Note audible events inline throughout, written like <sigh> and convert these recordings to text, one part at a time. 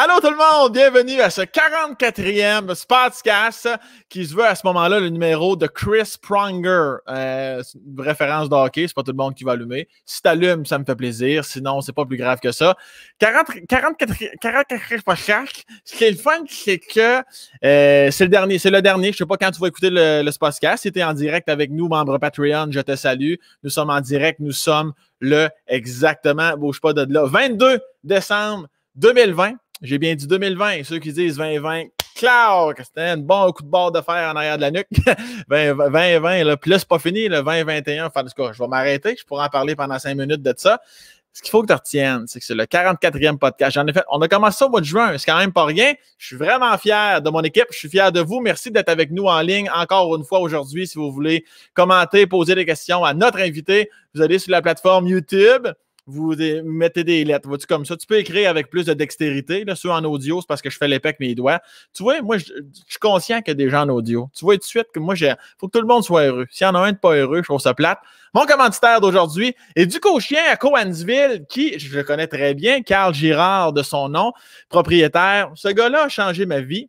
Allô tout le monde, bienvenue à ce 44e Spotcast qui se veut à ce moment-là le numéro de Chris Pronger. Euh, référence d'Hockey, c'est pas tout le monde qui va allumer. Si t'allumes, ça me fait plaisir, sinon c'est pas plus grave que ça. 40, 44 44 ce qui est le fun, c'est que euh, c'est le dernier, c'est le dernier. Je sais pas quand tu vas écouter le, le Spotcast. Si t'es en direct avec nous, membres Patreon, je te salue. Nous sommes en direct, nous sommes le exactement, bouge pas de là, 22 décembre 2020. J'ai bien dit 2020. Ceux qui disent 2020, clair, c'était un bon coup de bord de fer en arrière de la nuque. 2020, <laughs> 20, là. Puis là, c'est pas fini, le 2021. Enfin, en tout cas, je vais m'arrêter. Je pourrais en parler pendant cinq minutes de ça. Ce qu'il faut que tu retiennes, c'est que c'est le 44e podcast. J'en ai fait. On a commencé au mois de juin. C'est quand même pas rien. Je suis vraiment fier de mon équipe. Je suis fier de vous. Merci d'être avec nous en ligne encore une fois aujourd'hui. Si vous voulez commenter, poser des questions à notre invité, vous allez sur la plateforme YouTube vous mettez des lettres. Vois-tu comme ça? Tu peux écrire avec plus de dextérité. Là, ceux en audio, c'est parce que je fais l'épée avec mes doigts. Tu vois, moi, je, suis conscient qu'il y a des gens en audio. Tu vois tout de suite que moi, j'ai faut que tout le monde soit heureux. S'il y en a un de pas heureux, je trouve ça plate. Mon commanditaire d'aujourd'hui est du chien à Coansville, qui, je le connais très bien, Carl Girard de son nom, propriétaire. Ce gars-là a changé ma vie.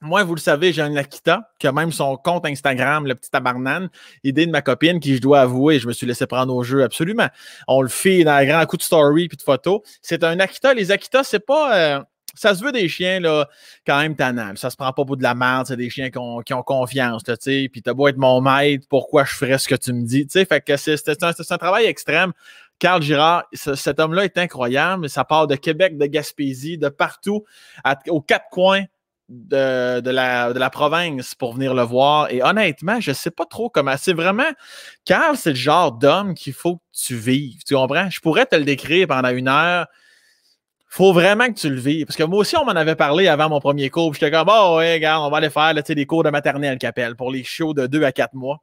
Moi, vous le savez, j'ai un Akita qui a même son compte Instagram, le petit tabarnane, idée de ma copine qui, je dois avouer, je me suis laissé prendre au jeu absolument. On le fait dans un grand coup de story puis de photo C'est un Akita. Les Akita, c'est pas. Euh, ça se veut des chiens, là, quand même tannables. Ça se prend pas pour de la merde. C'est des chiens qui ont, confiance, tu sais. Puis t'as beau être mon maître, pourquoi je ferais ce que tu me dis, tu sais. Fait que c'est un, travail extrême. Carl Girard, cet homme-là est incroyable. Ça part de Québec, de Gaspésie, de partout, aux quatre coins de, la, province pour venir le voir. Et honnêtement, je ne sais pas trop comment. C'est vraiment. Carl, c'est le genre d'homme qu'il faut que tu vives. Tu comprends? Je pourrais te le décrire pendant une heure. Faut vraiment que tu le vives. Parce que moi aussi, on m'en avait parlé avant mon premier cours. J'étais comme, oh, ouais, regarde, on va aller faire là, des cours de maternelle qu'appelle pour les shows de deux à quatre mois.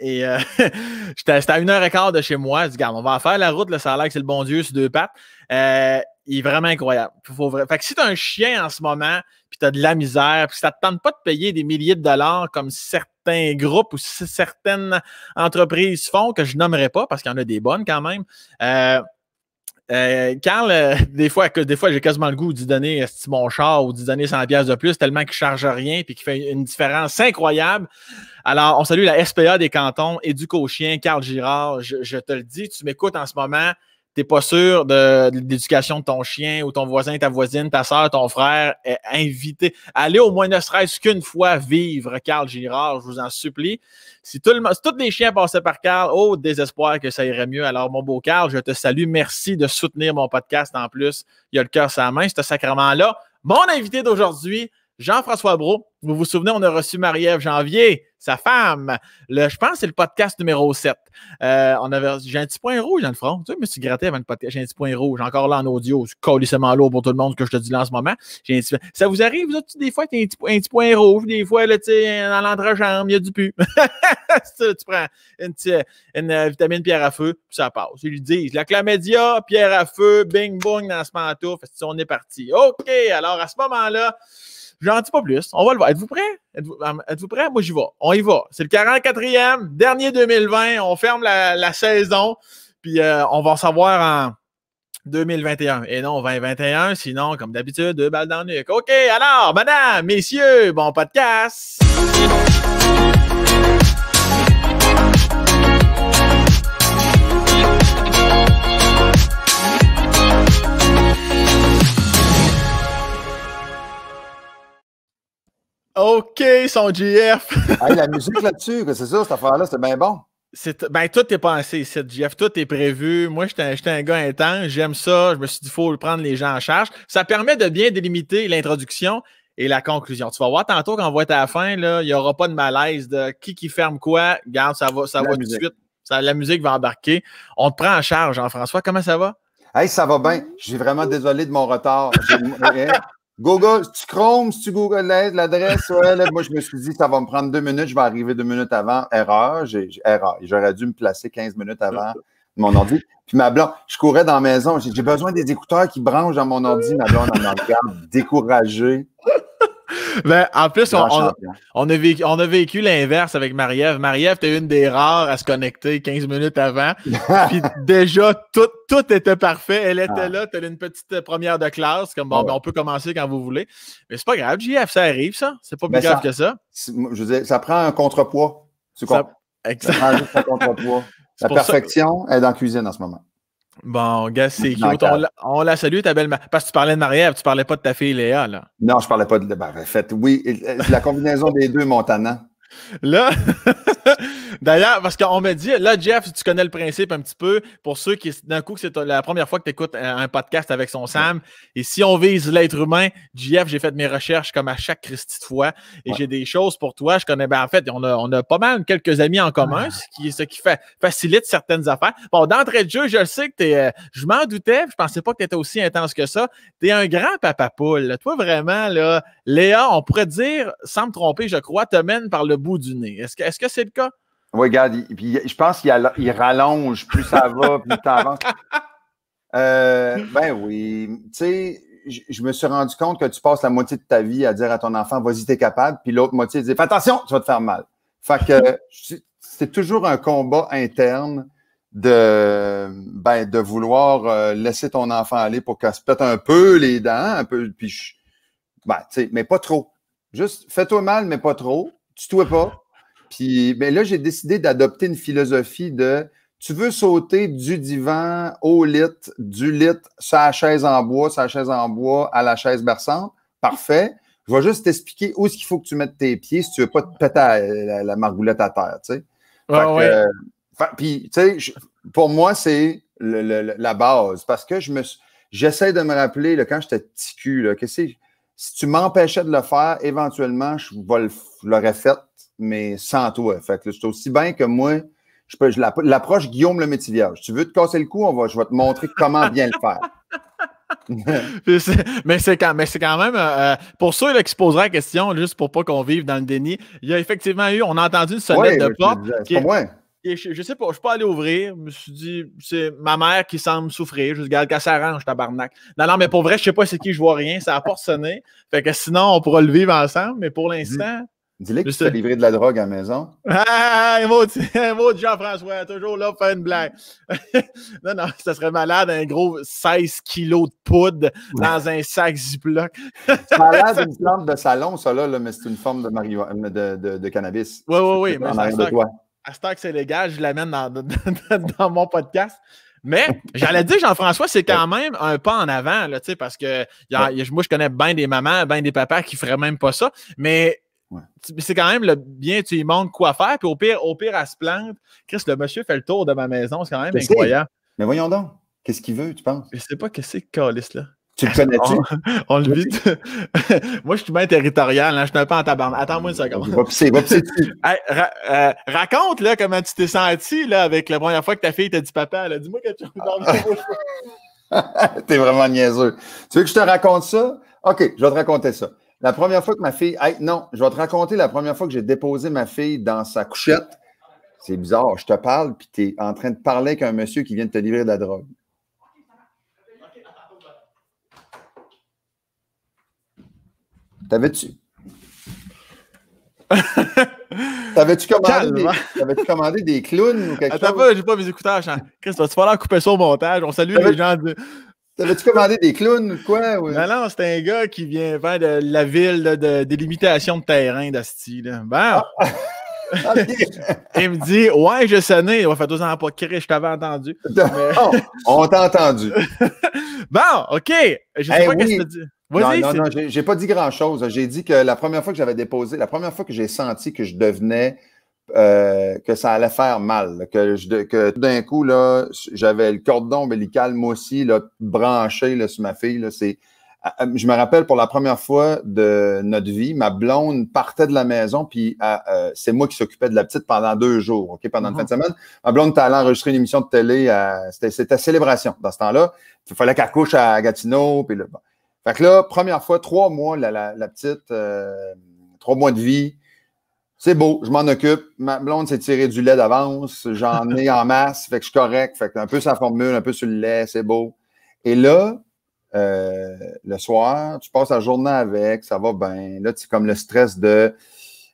Et euh, <laughs> j'étais à une heure et quart de chez moi. Je dis, on va faire la route, le salaire que c'est le bon Dieu c'est deux pattes. Euh, il est vraiment incroyable. Faut Fait que si tu un chien en ce moment, puis tu de la misère, puis ça ne tente pas de payer des milliers de dollars comme certains groupes ou certaines entreprises font, que je nommerai pas parce qu'il y en a des bonnes quand même, euh, Carl, euh, euh, <laughs> des fois, des fois j'ai quasiment le goût d'y donner mon char ou d'y donner 100 de plus tellement qu'il ne charge rien puis qu'il fait une différence incroyable. Alors, on salue la SPA des cantons, et du Chien, Carl Girard. je te le dis, tu m'écoutes en ce moment t'es pas sûr de, l'éducation de ton chien ou ton voisin, ta voisine, ta soeur, ton frère, est invité. Allez au moins ne serait-ce qu'une fois vivre Carl Girard, je vous en supplie. Si, tout le, tous les chiens passaient par Carl, oh, désespoir que ça irait mieux. Alors, mon beau Carl, je te salue. Merci de soutenir mon podcast en plus. Il y a le cœur sa main, ce sacrement-là. Mon invité d'aujourd'hui, Jean-François Brault. Vous vous souvenez, on a reçu Marie-Ève Janvier sa femme. Le, je pense que c'est le podcast numéro 7. Euh, on avait, j'ai un petit point rouge dans le front. Tu sais, je me suis gratté avant le podcast. J'ai un petit point rouge. Encore là en audio. C'est colissement lourd pour tout le monde que je te dis là en ce moment. ça vous arrive, vous autres, des fois, tu un, un petit, point rouge. Des fois, là, tu dans l'entrejambe, il y a du pu. <laughs> tu prends une, euh, vitamine pierre à feu, puis ça passe. Ils lui disent la clamédia, pierre à feu, bing, bong dans ce manteau. on est parti. OK, alors à ce moment-là, J'en dis pas plus. On va le voir. Êtes-vous prêts? Êtes-vous, prêts? Moi, j'y vais. On y va. C'est le 44e, dernier 2020. On ferme la, saison. Puis euh, on va savoir en 2021. Et non, 2021. Sinon, comme d'habitude, deux balles dans le nuque. OK, alors, madame, messieurs, bon podcast. OK, son GF. <laughs> la musique là-dessus, c'est ça, cette affaire-là, c'est bien bon. ben, tout est pensé cette GF, Tout est prévu. Moi, j'étais un, gars intense. J'aime ça. Je me suis dit, il faut prendre les gens en charge. Ça permet de bien délimiter l'introduction et la conclusion. Tu vas voir tantôt quand on va être à la fin, il n'y aura pas de malaise de qui qui ferme quoi. Garde, ça va, ça va tout de suite. la musique va embarquer. On te prend en charge, Jean-François. Comment ça va? ça va bien. Je suis vraiment désolé de mon retard. <laughs> Google, tu Chrome, si tu Google l'adresse, ouais, moi, je me suis dit, ça va me prendre deux minutes, je vais arriver deux minutes avant. Erreur, j'ai, erreur. J'aurais dû me placer 15 minutes avant mon ordi. Puis ma je courais dans la maison, j'ai, besoin des écouteurs qui branchent dans mon ordi. Ma blonde, en regarde ben, en plus, on, on, a vécu, on l'inverse avec Marie-Ève. Marie-Ève, t'es une des rares à se connecter 15 minutes avant. <laughs> puis déjà, tout, était parfait. Elle était ah. là. là, t'as une petite première de classe. Comme bon, ah ben, on peut commencer quand vous voulez. Mais c'est pas grave, JF, ça arrive, ça. C'est pas plus ben, grave que ça. Je veux dire, ça prend un contrepoids. Tu Ça, contrepoids. <laughs> La perfection est dans la cuisine en ce moment. Bon, gars, c'est cute. On la, salue, ta belle Parce que tu parlais de Marie-Ève, tu parlais pas de ta fille Léa, là. Non, je parlais pas de. Ben, en fait, oui, euh, la combinaison des deux, Montana. Là, <laughs> d'ailleurs, parce qu'on me dit, là, Jeff, tu connais le principe un petit peu. Pour ceux qui, d'un coup, c'est la première fois que tu écoutes euh, un podcast avec son Sam, et si on vise l'être humain, Jeff, j'ai fait mes recherches comme à chaque Christie de fois, et j'ai des choses pour toi. Je connais, ben, en fait, on a, pas mal quelques amis en commun, ce qui, ce qui facilite certaines affaires. Bon, d'entrée de jeu, je le sais que tu es, euh, je m'en doutais, je pensais pas que tu étais aussi intense que ça. Tu es un grand papa poule. Toi, vraiment, là, Léa, on pourrait dire, sans me tromper, je crois, te mène par le bout du nez. Est-ce que c'est le cas? Oui, regarde, je pense qu'il rallonge, plus ça va, <laughs> plus t'avances. Euh, ben oui, tu sais, je me suis rendu compte que tu passes la moitié de ta vie à dire à ton enfant, vas-y, t'es capable, puis l'autre moitié, dit, fais attention, tu vas te faire mal. Fait que c'est toujours un combat interne de, ben, de vouloir euh, laisser ton enfant aller pour qu'elle se pète un peu les dents, un peu, puis, ben, tu sais, mais pas trop. Juste, fais-toi mal, mais pas trop. Tu pas. Puis ben là, j'ai décidé d'adopter une philosophie de tu veux sauter du divan au lit, du lit, sa chaise en bois, sa chaise en bois, à la chaise berçante. Parfait. Je vais juste t'expliquer où est-ce qu'il faut que tu mettes tes pieds si tu veux pas te péter la, margoulette à terre, euh, puis, tu sais, pour moi, c'est la base parce que je me j'essaie de me rappeler le quand j'étais petit cul, que c'est si tu m'empêchais de le faire, éventuellement, je l'aurais fait, mais sans toi. Fait que c'est aussi bien que moi, je peux, je l'approche Guillaume le métivierge. Tu veux te casser le cou, on va, je vais te montrer comment bien le faire. <laughs> mais c'est quand, quand, même, euh, euh, pour ceux qui se poseraient la question, juste pour pas qu'on vive dans le déni, il y a effectivement eu, on a entendu une sonnette de porte. c'est pour moi je, ne sais pas, je suis pas allé ouvrir. Je me suis dit, c'est ma mère qui semble souffrir. Je regarde qu'elle s'arrange, tabarnak. Non, non, mais pour vrai, je sais pas c'est qui, je vois rien. Ça a pas sonné. Fait que sinon, on pourra le vivre ensemble, mais pour l'instant. Dis-le que tu t'es livré de la drogue à la maison. Ah, mot de Jean-François, toujours là pour faire une blague. <laughs> non, non, ça serait malade, un gros 16 kilos de poudre dans un sac Ziploc. C'est malade, <laughs> plante de salon, ça, là, mais c'est une forme de, de, cannabis. Oui, oui, oui. Mais à ce que c'est légal, je l'amène dans, mon podcast. Mais j'allais dire, Jean-François, c'est quand même un pas en avant, là, parce que moi, je connais bien des mamans, bien des papas qui ne feraient même pas ça. Mais C'est quand même le bien, tu lui montres quoi faire, puis au pire, au pire, à se plaindre, Chris, le monsieur fait le tour de ma maison, c'est quand même incroyable. Mais voyons donc, qu'est-ce qu'il veut, tu penses? Je ne sais pas qu'est-ce que c'est, Calis, là. Tu le connais-tu? Ah, <laughs> on, le vit. <laughs> Moi, je suis bien territorial. Hein, je suis un peu en tabarnak. Attends-moi une seconde. Va pisser, va pisser <laughs> euh, raconte là, comment tu t'es senti avec la première fois que ta fille t'a dit papa. Dis-moi quelque chose. T'es vraiment niaiseux. Tu veux que je te raconte ça? OK, je vais te raconter ça. La première fois que ma fille. non, je vais te raconter la première fois que j'ai déposé ma fille dans sa couchette. C'est bizarre. Je te parle, puis tu es en train de parler avec un monsieur qui vient de te livrer de la drogue. T'avais-tu. <laughs> T'avais-tu commandé, des... commandé, des clowns ou quelque chose? Attends pas, j'ai pas mes écouteurs, Jean. Chris, vas-tu falloir couper ça au montage? On salue les gens du T'avais-tu commandé des clowns ou quoi? Non, non, c'était un gars qui vient faire de la ville de délimitation de terrain d'Asti. Bon! Ah. <laughs> il me dit Ouais, je sonnais. va faire deux en pas crier, je t'avais entendu. <laughs> Oh, on t'a entendu. bon, OK. Je sais pas qu'est-ce que tu dis. Non, non, non, j'ai pas dit grand-chose. J'ai dit que la première fois que j'avais déposé, la première fois que j'ai senti que je devenais, euh, que ça allait faire mal, que, tout d'un coup, là, j'avais le cordon ombilical, moi aussi, branché là, sur ma fille. Là, c'est, ah, ah, je me rappelle pour la première fois de notre vie, ma blonde partait de la maison, puis ah, euh, c'est moi qui s'occupais de la petite pendant deux jours, OK, pendant une fin de uh-huh. semaine. Ma blonde était allée enregistrer une émission de télé, c'était, Célébration dans ce temps-là. Il fallait qu'elle couche à Gatineau, puis là, fait que là, première fois, trois mois, la, petite, euh, trois mois de vie. C'est beau, je m'en occupe. Ma blonde s'est tirée du lait d'avance. J'en <laughs> ai en masse, fait que je suis correct. Fait un peu sa formule, un peu sur le lait, c'est beau. Et là, euh, le soir, tu passes la journée avec, ça va bien. Là, c'est comme le stress de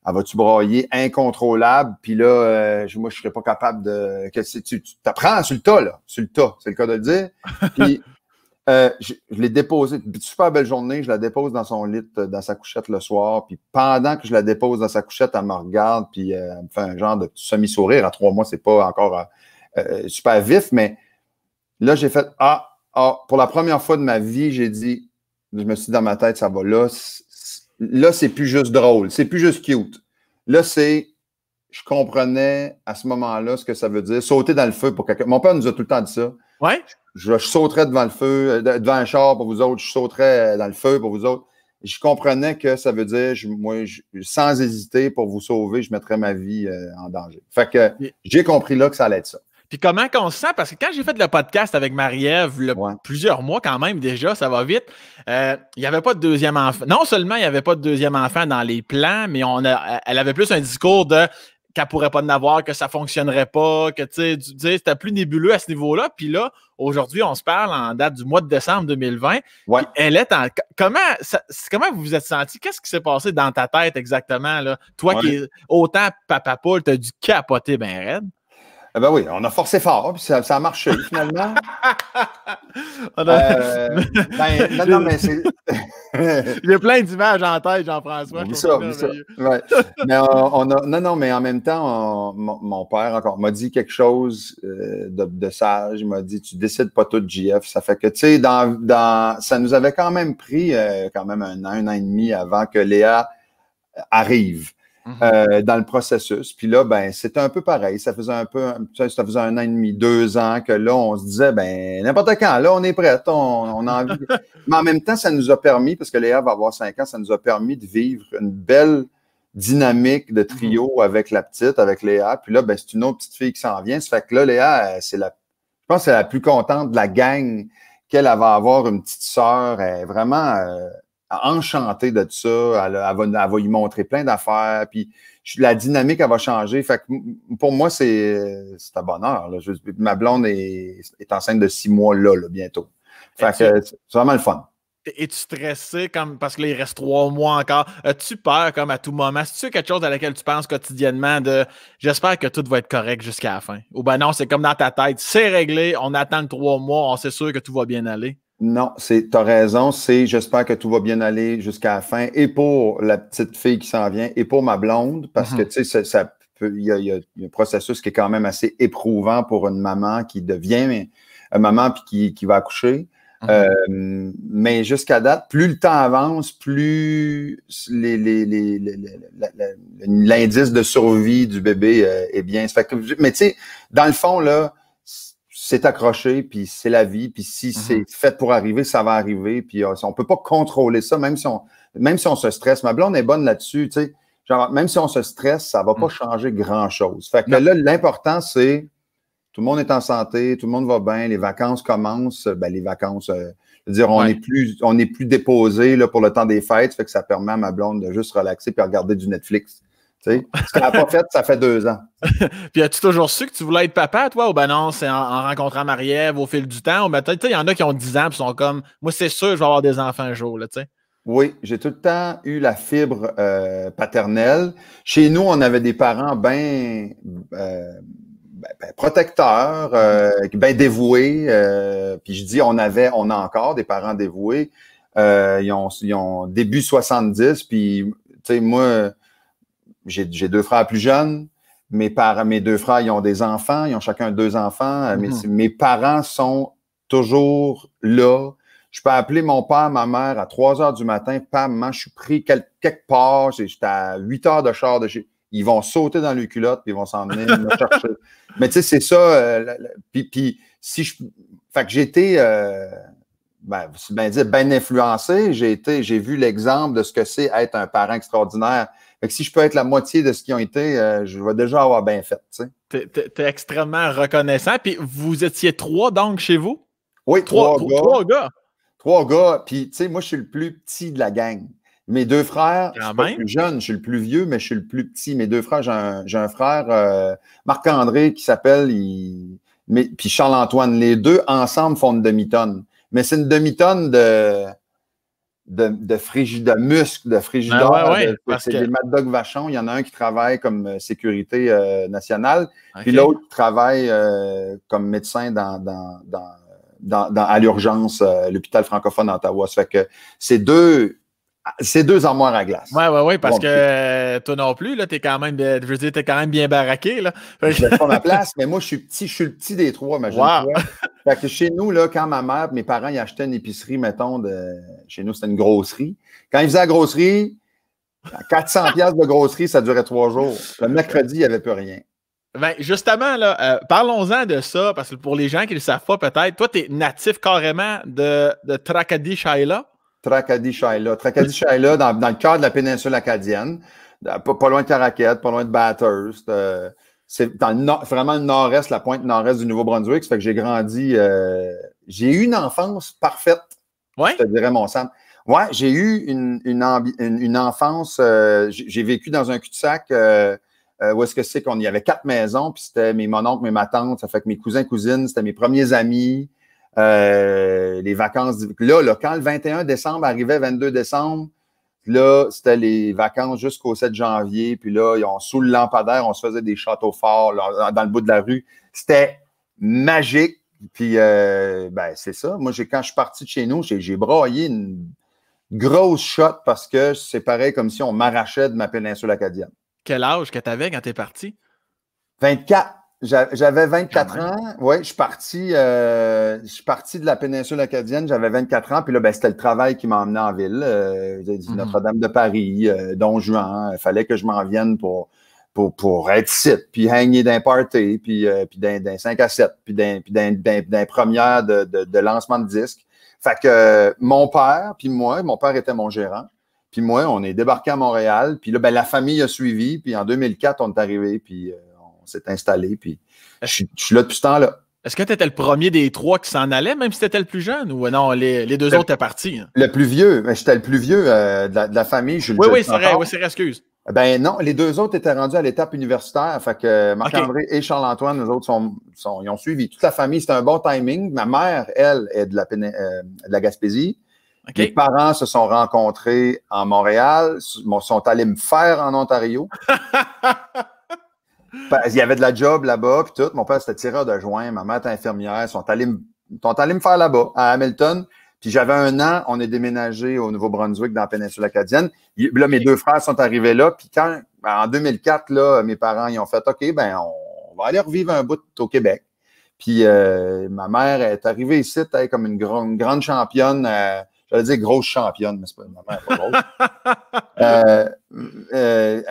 elle ah, va-tu brailler incontrôlable, puis là, euh, moi, je serais pas capable de. Que, tu apprends sur le tas, là, sur le tas, c'est le cas de le dire. <laughs> Euh, je, l'ai déposé. super belle journée. Je la dépose dans son lit, euh, dans sa couchette le soir. Puis pendant que je la dépose dans sa couchette, elle me regarde. Puis euh, elle me fait un genre de semi-sourire. À trois mois, c'est pas encore super vif. Mais là, j'ai fait Ah, ah, pour la première fois de ma vie, j'ai dit Je me suis dit dans ma tête, ça va là. Là, c'est plus juste drôle. C'est plus juste cute. Là, c'est je comprenais à ce moment-là ce que ça veut dire sauter dans le feu pour quelqu'un. Mon père nous a tout le temps dit ça Ouais. Je, sauterais devant le feu, euh, devant un char pour vous autres, je sauterais euh, dans le feu pour vous autres. Je comprenais que ça veut dire, je, moi, sans hésiter, pour vous sauver, je mettrais ma vie euh, en danger. Fait que j'ai compris là que ça allait être ça. Puis comment qu'on se sent? Parce que quand j'ai fait le podcast avec Marie-Ève, plusieurs mois quand même déjà, ça va vite, il n'y avait pas de deuxième enfant. Non seulement il n'y avait pas de deuxième enfant dans les plans, mais on elle avait plus un discours de qu'elle pourrait pas en avoir, que ça fonctionnerait pas, que tu sais, c'était plus nébuleux à ce niveau-là. Puis là, aujourd'hui, on se parle en date du mois de décembre 2020. Elle est Comment, comment vous vous êtes senti? Qu'est-ce qui s'est passé dans ta tête exactement? Là? Toi qui es autant papa poule, t'as dû capoter ben raide. Eh ben oui, on a forcé fort, puis ça, a marché finalement. <laughs> Euh, ben, mais c'est. <laughs> Il y a plein d'images en tête, Jean-François. Oui, ça, ça. mais on, a... Non, non, mais en même temps, mon père encore m'a dit quelque chose euh, de, sage. Il m'a dit Tu décides pas tout, de JF. Ça fait que, tu sais, dans, dans... ça nous avait quand même pris euh, quand même un an, un an et demi avant que Léa arrive. Mhm. Euh, dans le processus. Puis là, ben, c'était un peu pareil. Ça faisait un peu, ça faisait un an et demi, deux ans que là, on se disait, ben, n'importe quand, là, on est prêt, on, a <laughs> envie. Mais en même temps, ça nous a permis, parce que Léa va avoir cinq ans, ça nous a permis de vivre une belle dynamique de mhm. trio avec la petite, avec Léa. Puis là, ben, c'est une autre petite fille qui s'en vient. Ça fait que là, Léa, euh, c'est la, je pense c'est la plus contente de la gang qu'elle va avoir une petite sœur. Elle est vraiment, euh, enchantée de ça. Elle, va, lui montrer plein d'affaires. Puis la dynamique, elle va changer. Fait que pour moi, c'est un bonheur. ma blonde est, est, enceinte de six mois là, bientôt. Fait que c'est vraiment le fun. Es-tu stressé comme parce qu'il reste trois mois encore? As-tu peur comme à tout moment? C'est-tu quelque chose à laquelle tu penses quotidiennement de j'espère que tout va être correct jusqu'à la fin? Ou ben non, c'est comme dans ta tête, c'est réglé, on attend trois mois, on sait sûr que tout va bien aller? Non, c'est, t'as raison, c'est j'espère que tout va bien aller jusqu'à la fin et pour la petite fille qui s'en vient et pour ma blonde parce que, mm-hmm. tu sais, ça, il y, a un processus qui est quand même assez éprouvant pour une maman qui devient une maman puis qui, qui va accoucher. Mm-hmm. Euh, mais jusqu'à date, plus le temps avance, plus l'indice les, les, de survie du bébé euh, est bien. mais tu sais, dans le fond, là, c'est accroché, puis c'est la vie, puis si mm-hmm. c'est fait pour arriver, ça va arriver, puis euh, on ne peut pas contrôler ça, même si on, même si on se stresse. Ma blonde est bonne là-dessus, tu sais. Genre, même si on se stresse, ça ne va pas mm. changer grand-chose. Fait que là, l'important, c'est tout le monde est en santé, tout le monde va bien, les vacances commencent, ben, les vacances, euh, je veux dire, on est plus, on est plus déposé pour le temps des fêtes, fait que ça permet à ma blonde de juste relaxer puis regarder du Netflix sais, ce qu'elle pas fait, ça fait deux ans. <laughs> puis as-tu toujours su que tu voulais être papa, toi, ou ben non, c'est en, rencontrant Marie-Ève au fil du temps, ou ben, il y en a qui ont 10 ans et sont comme Moi, c'est sûr, je vais avoir des enfants un jour, là, tu sais. Oui, j'ai tout le temps eu la fibre euh, paternelle. Chez nous, on avait des parents bien euh, ben, ben protecteurs, euh, mm-hmm. bien dévoués. puis je dis, on avait, on a encore des parents dévoués. ils, ont, ils ont début 70, puis tu sais, moi, j'ai deux frères plus jeunes. Mes, mes deux frères, ils ont des enfants, ils ont chacun deux enfants. Euh, mm-hmm. mes, parents sont toujours là. Je peux appeler mon père, ma mère à 3 heures du matin. Papa, je suis pris quelque part. J'étais à 8 heures de char Ils vont sauter dans le culotte ils vont s'emmener me <laughs> chercher. Mais tu sais, c'est ça. Euh, puis, si je. Fait que j'étais ben, c'est bien dit, bien influencé. J'ai été, j'ai vu l'exemple de ce que c'est être un parent extraordinaire. si je peux être la moitié de ce qu'ils ont été, euh, je vais déjà avoir bien fait. Tu es, extrêmement reconnaissant. Puis vous étiez trois donc chez vous? Oui, trois, gars, trois gars. moi, je suis le plus petit de la gang. Mes deux frères, je suis le plus jeune, je suis le plus vieux, mais je suis le plus petit. Mes deux frères, j'ai un, frère, euh, Marc-André, qui s'appelle, puis Charles-Antoine. Les deux ensemble font une demi-tonne mais c'est une demi-tonne de, de, de frigidors, de frigidaire. Ah c'est des Mad Dog Vachon. Il y en a un qui travaille comme euh, sécurité euh, nationale, puis l'autre travaille euh, comme médecin dans, à l'urgence, l'hôpital francophone d'Ottawa. Ça que c'est deux, c'est deux armoires à glace. Oui, oui, parce que toi non plus, là, es quand même, je quand même bien baraqué, là. Je pas <laughs> ma place, mais moi, je suis petit, je suis le petit des trois, imagine fait que chez nous, là, quand ma mère, mes parents, ils achetaient une épicerie, mettons, de... chez nous, c'était une grosserie. Quand ils faisaient la grosserie, 400 pièces de grosserie, ça durait trois jours. Le mercredi, il n'y avait plus rien. Ben, justement, là, euh, parlons-en de ça, parce que pour les gens qui ne le savent pas, peut-être, toi, tu es natif carrément de, de Tracadie-Shaila. Tracadie-Shaila. Tracadie-Shaila, dans, le cœur de la péninsule acadienne, euh, pas, loin de Caraquette, pas loin de Bathurst. Euh, c'est dans le vraiment le nord-est, la pointe nord-est du Nouveau-Brunswick. Ça fait que j'ai grandi. Euh, j'ai eu une enfance parfaite. Ouais. Je te dirais, mon Sam. Ouais, j'ai eu une, une, une, enfance. Euh, j'ai vécu dans un cul-de-sac. Euh, où est-ce que c'est qu'on y avait quatre maisons, puis c'était mes mon mes ma tante, ça fait que mes cousins, cousines, c'était mes premiers amis, les vacances. Là, là, quand le 21 décembre arrivait, 22 décembre, là, c'était les vacances jusqu'au 7 janvier. Puis là, on, sous le lampadaire, on se faisait des châteaux forts dans le bout de la rue. C'était magique. Puis, euh, ben, c'est ça. Moi, quand je suis parti de chez nous, j'ai broyé une grosse shot parce que c'est pareil comme si on m'arrachait de ma péninsule acadienne. Quel âge que tu avais quand tu es parti? 24. J'avais 24 ans. Oui, je suis parti, euh, je suis parti de la péninsule acadienne. J'avais 24 ans. Puis là, ben, c'était le travail qui m'a emmené en ville. Euh, mm-hmm. Notre-Dame de Paris, euh, Don Juan. Il fallait que je m'en vienne pour, pour, être site, puis hanger d'un party, puis, puis d'un, 5 à 7, puis d'un, puis d'un, première de, lancement de disque. Fait que mon père, puis moi, mon père était mon gérant. Puis moi, on est débarqué à Montréal. Puis là, ben, la famille a suivi. Puis en 2004, on est arrivé. Puis on s'est installé. Puis je suis, là depuis ce temps-là. Est-ce que tu étais le premier des trois qui s'en allait, même si tu étais le plus jeune? Ou euh, non, les, deux autres étaient partis? Hein? Le plus vieux. J'étais le plus vieux euh, de, la, famille. Je, oui, oui, c'est vrai. Oui, c'est vrai, excuse. Ben non, les deux autres étaient rendus à l'étape universitaire. Fait que euh, Marc-André et Charles-Antoine, les autres, ils ont suivi. Toute la famille, c'était un bon timing. Ma mère, elle, est de la, la Gaspésie. les Mes parents se sont rencontrés en Montréal, sont allés me faire en Ontario. <laughs> Ben, il y avait de la job là-bas, puis tout. Mon père, c'était tireur de joint. Ma mère était infirmière. Ils sont allés me, sont allés me faire là-bas, à Hamilton. Puis j'avais un an, on est déménagé au Nouveau-Brunswick, dans la péninsule acadienne. là, mes deux frères sont arrivés là. Puis quand, ben, en 2004, là, mes parents, ils ont fait OK, ben on va aller revivre un bout au Québec. Puis euh, ma mère est arrivée ici, comme une, grande championne. Je euh, J'allais dire grosse championne, mais c'est pas ma mère, pas grosse. <laughs> Euh,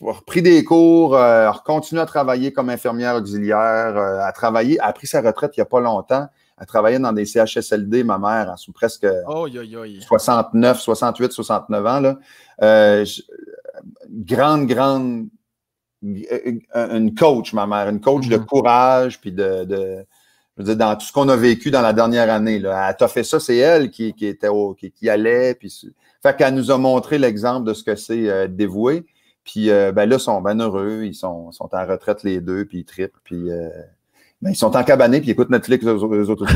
repris des cours, euh, a continué à travailler comme infirmière auxiliaire, euh, a travaillé, a pris sa retraite il n'y a pas longtemps. a travaillé dans des CHSLD, ma mère, en hein, sous presque 69, 68, 69 ans. Là. Euh, grande, grande, une coach, ma mère, une coach de mhm. courage, puis de, je veux dire, dans tout ce qu'on a vécu dans la dernière année. Là. Elle t'a fait ça, c'est elle qui, était au, qui, allait. Puis, fait qu'elle nous a montré l'exemple de ce que c'est dévoué. Puis euh, ben là, ils sont bien heureux. Ils sont, en retraite les deux, puis ils trippent. Puis euh, ben, ils sont en cabané, puis ils écoutent Netflix eux, autres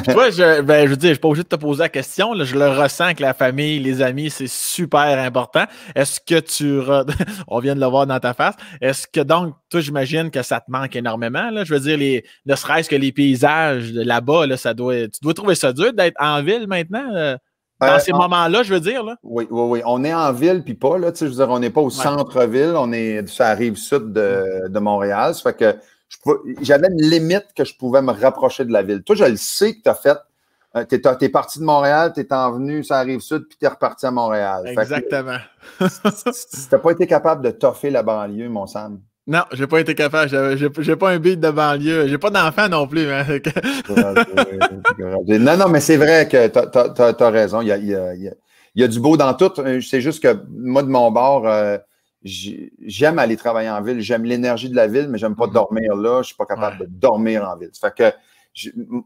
<laughs> toi, je, ben, je veux dire, je suis pas obligé de te poser la question. je le ressens que la famille, les amis, c'est super important. Est-ce que tu. <laughs> On vient de le voir dans ta face. Est-ce que donc, toi, j'imagine que ça te manque énormément. Je veux dire, les, ne serait-ce que les paysages là-bas, là, ça doit, tu dois trouver ça dur d'être en ville maintenant. Euh? Euh, Dans ces moments-là, je veux dire. Là. Oui, oui, oui. On est en ville, puis pas. Là, je veux dire, on n'est pas au centre-ville. On est ça arrive sud de, Montréal. Ça fait que j'avais une limite que je pouvais me rapprocher de la ville. Toi, je le sais que tu as fait. Euh, t'es es, parti de Montréal, tu es en venu sur la sud, puis tu reparti à Montréal. Exactement. <laughs> tu n'as pas été capable de toffer la banlieue, mon Sam. Non, j'ai pas été capable. J'ai pas un beat de banlieue. J'ai pas d'enfant non plus. Hein. <laughs> non, non, mais c'est vrai que tu as, raison. Il y a, du beau dans tout. Euh, c'est juste que moi, de mon bord, euh, j'aime aller travailler en ville. J'aime l'énergie de la ville, mais j'aime pas mm-hmm. dormir là. Je suis pas capable de dormir en ville. Ça fait que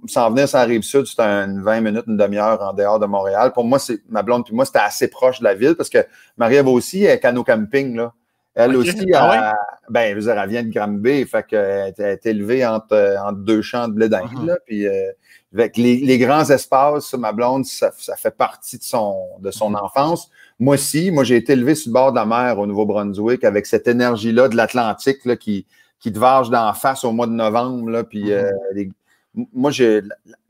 s'en venir sur la rive sud, c'était une 20 minutes, une demi-heure en dehors de Montréal. Pour moi, c'est ma blonde puis moi, c'était assez proche de la ville parce que Marie-Ève aussi est canot camping. Là. Elle aussi, ah elle, ben, elle vient de fait qu'elle euh, est élevée euh, entre, deux champs de blé d'Inde, uh-huh. là, puis euh, avec les, grands espaces, ma blonde, ça, fait partie de son, de son mm-hmm. enfance. Moi aussi, moi, j'ai été élevé sur le bord de la mer au Nouveau-Brunswick avec cette énergie-là de l'Atlantique qui, qui te vache d'en face au mois de novembre, là, puis mm-hmm. moi, j'ai, tu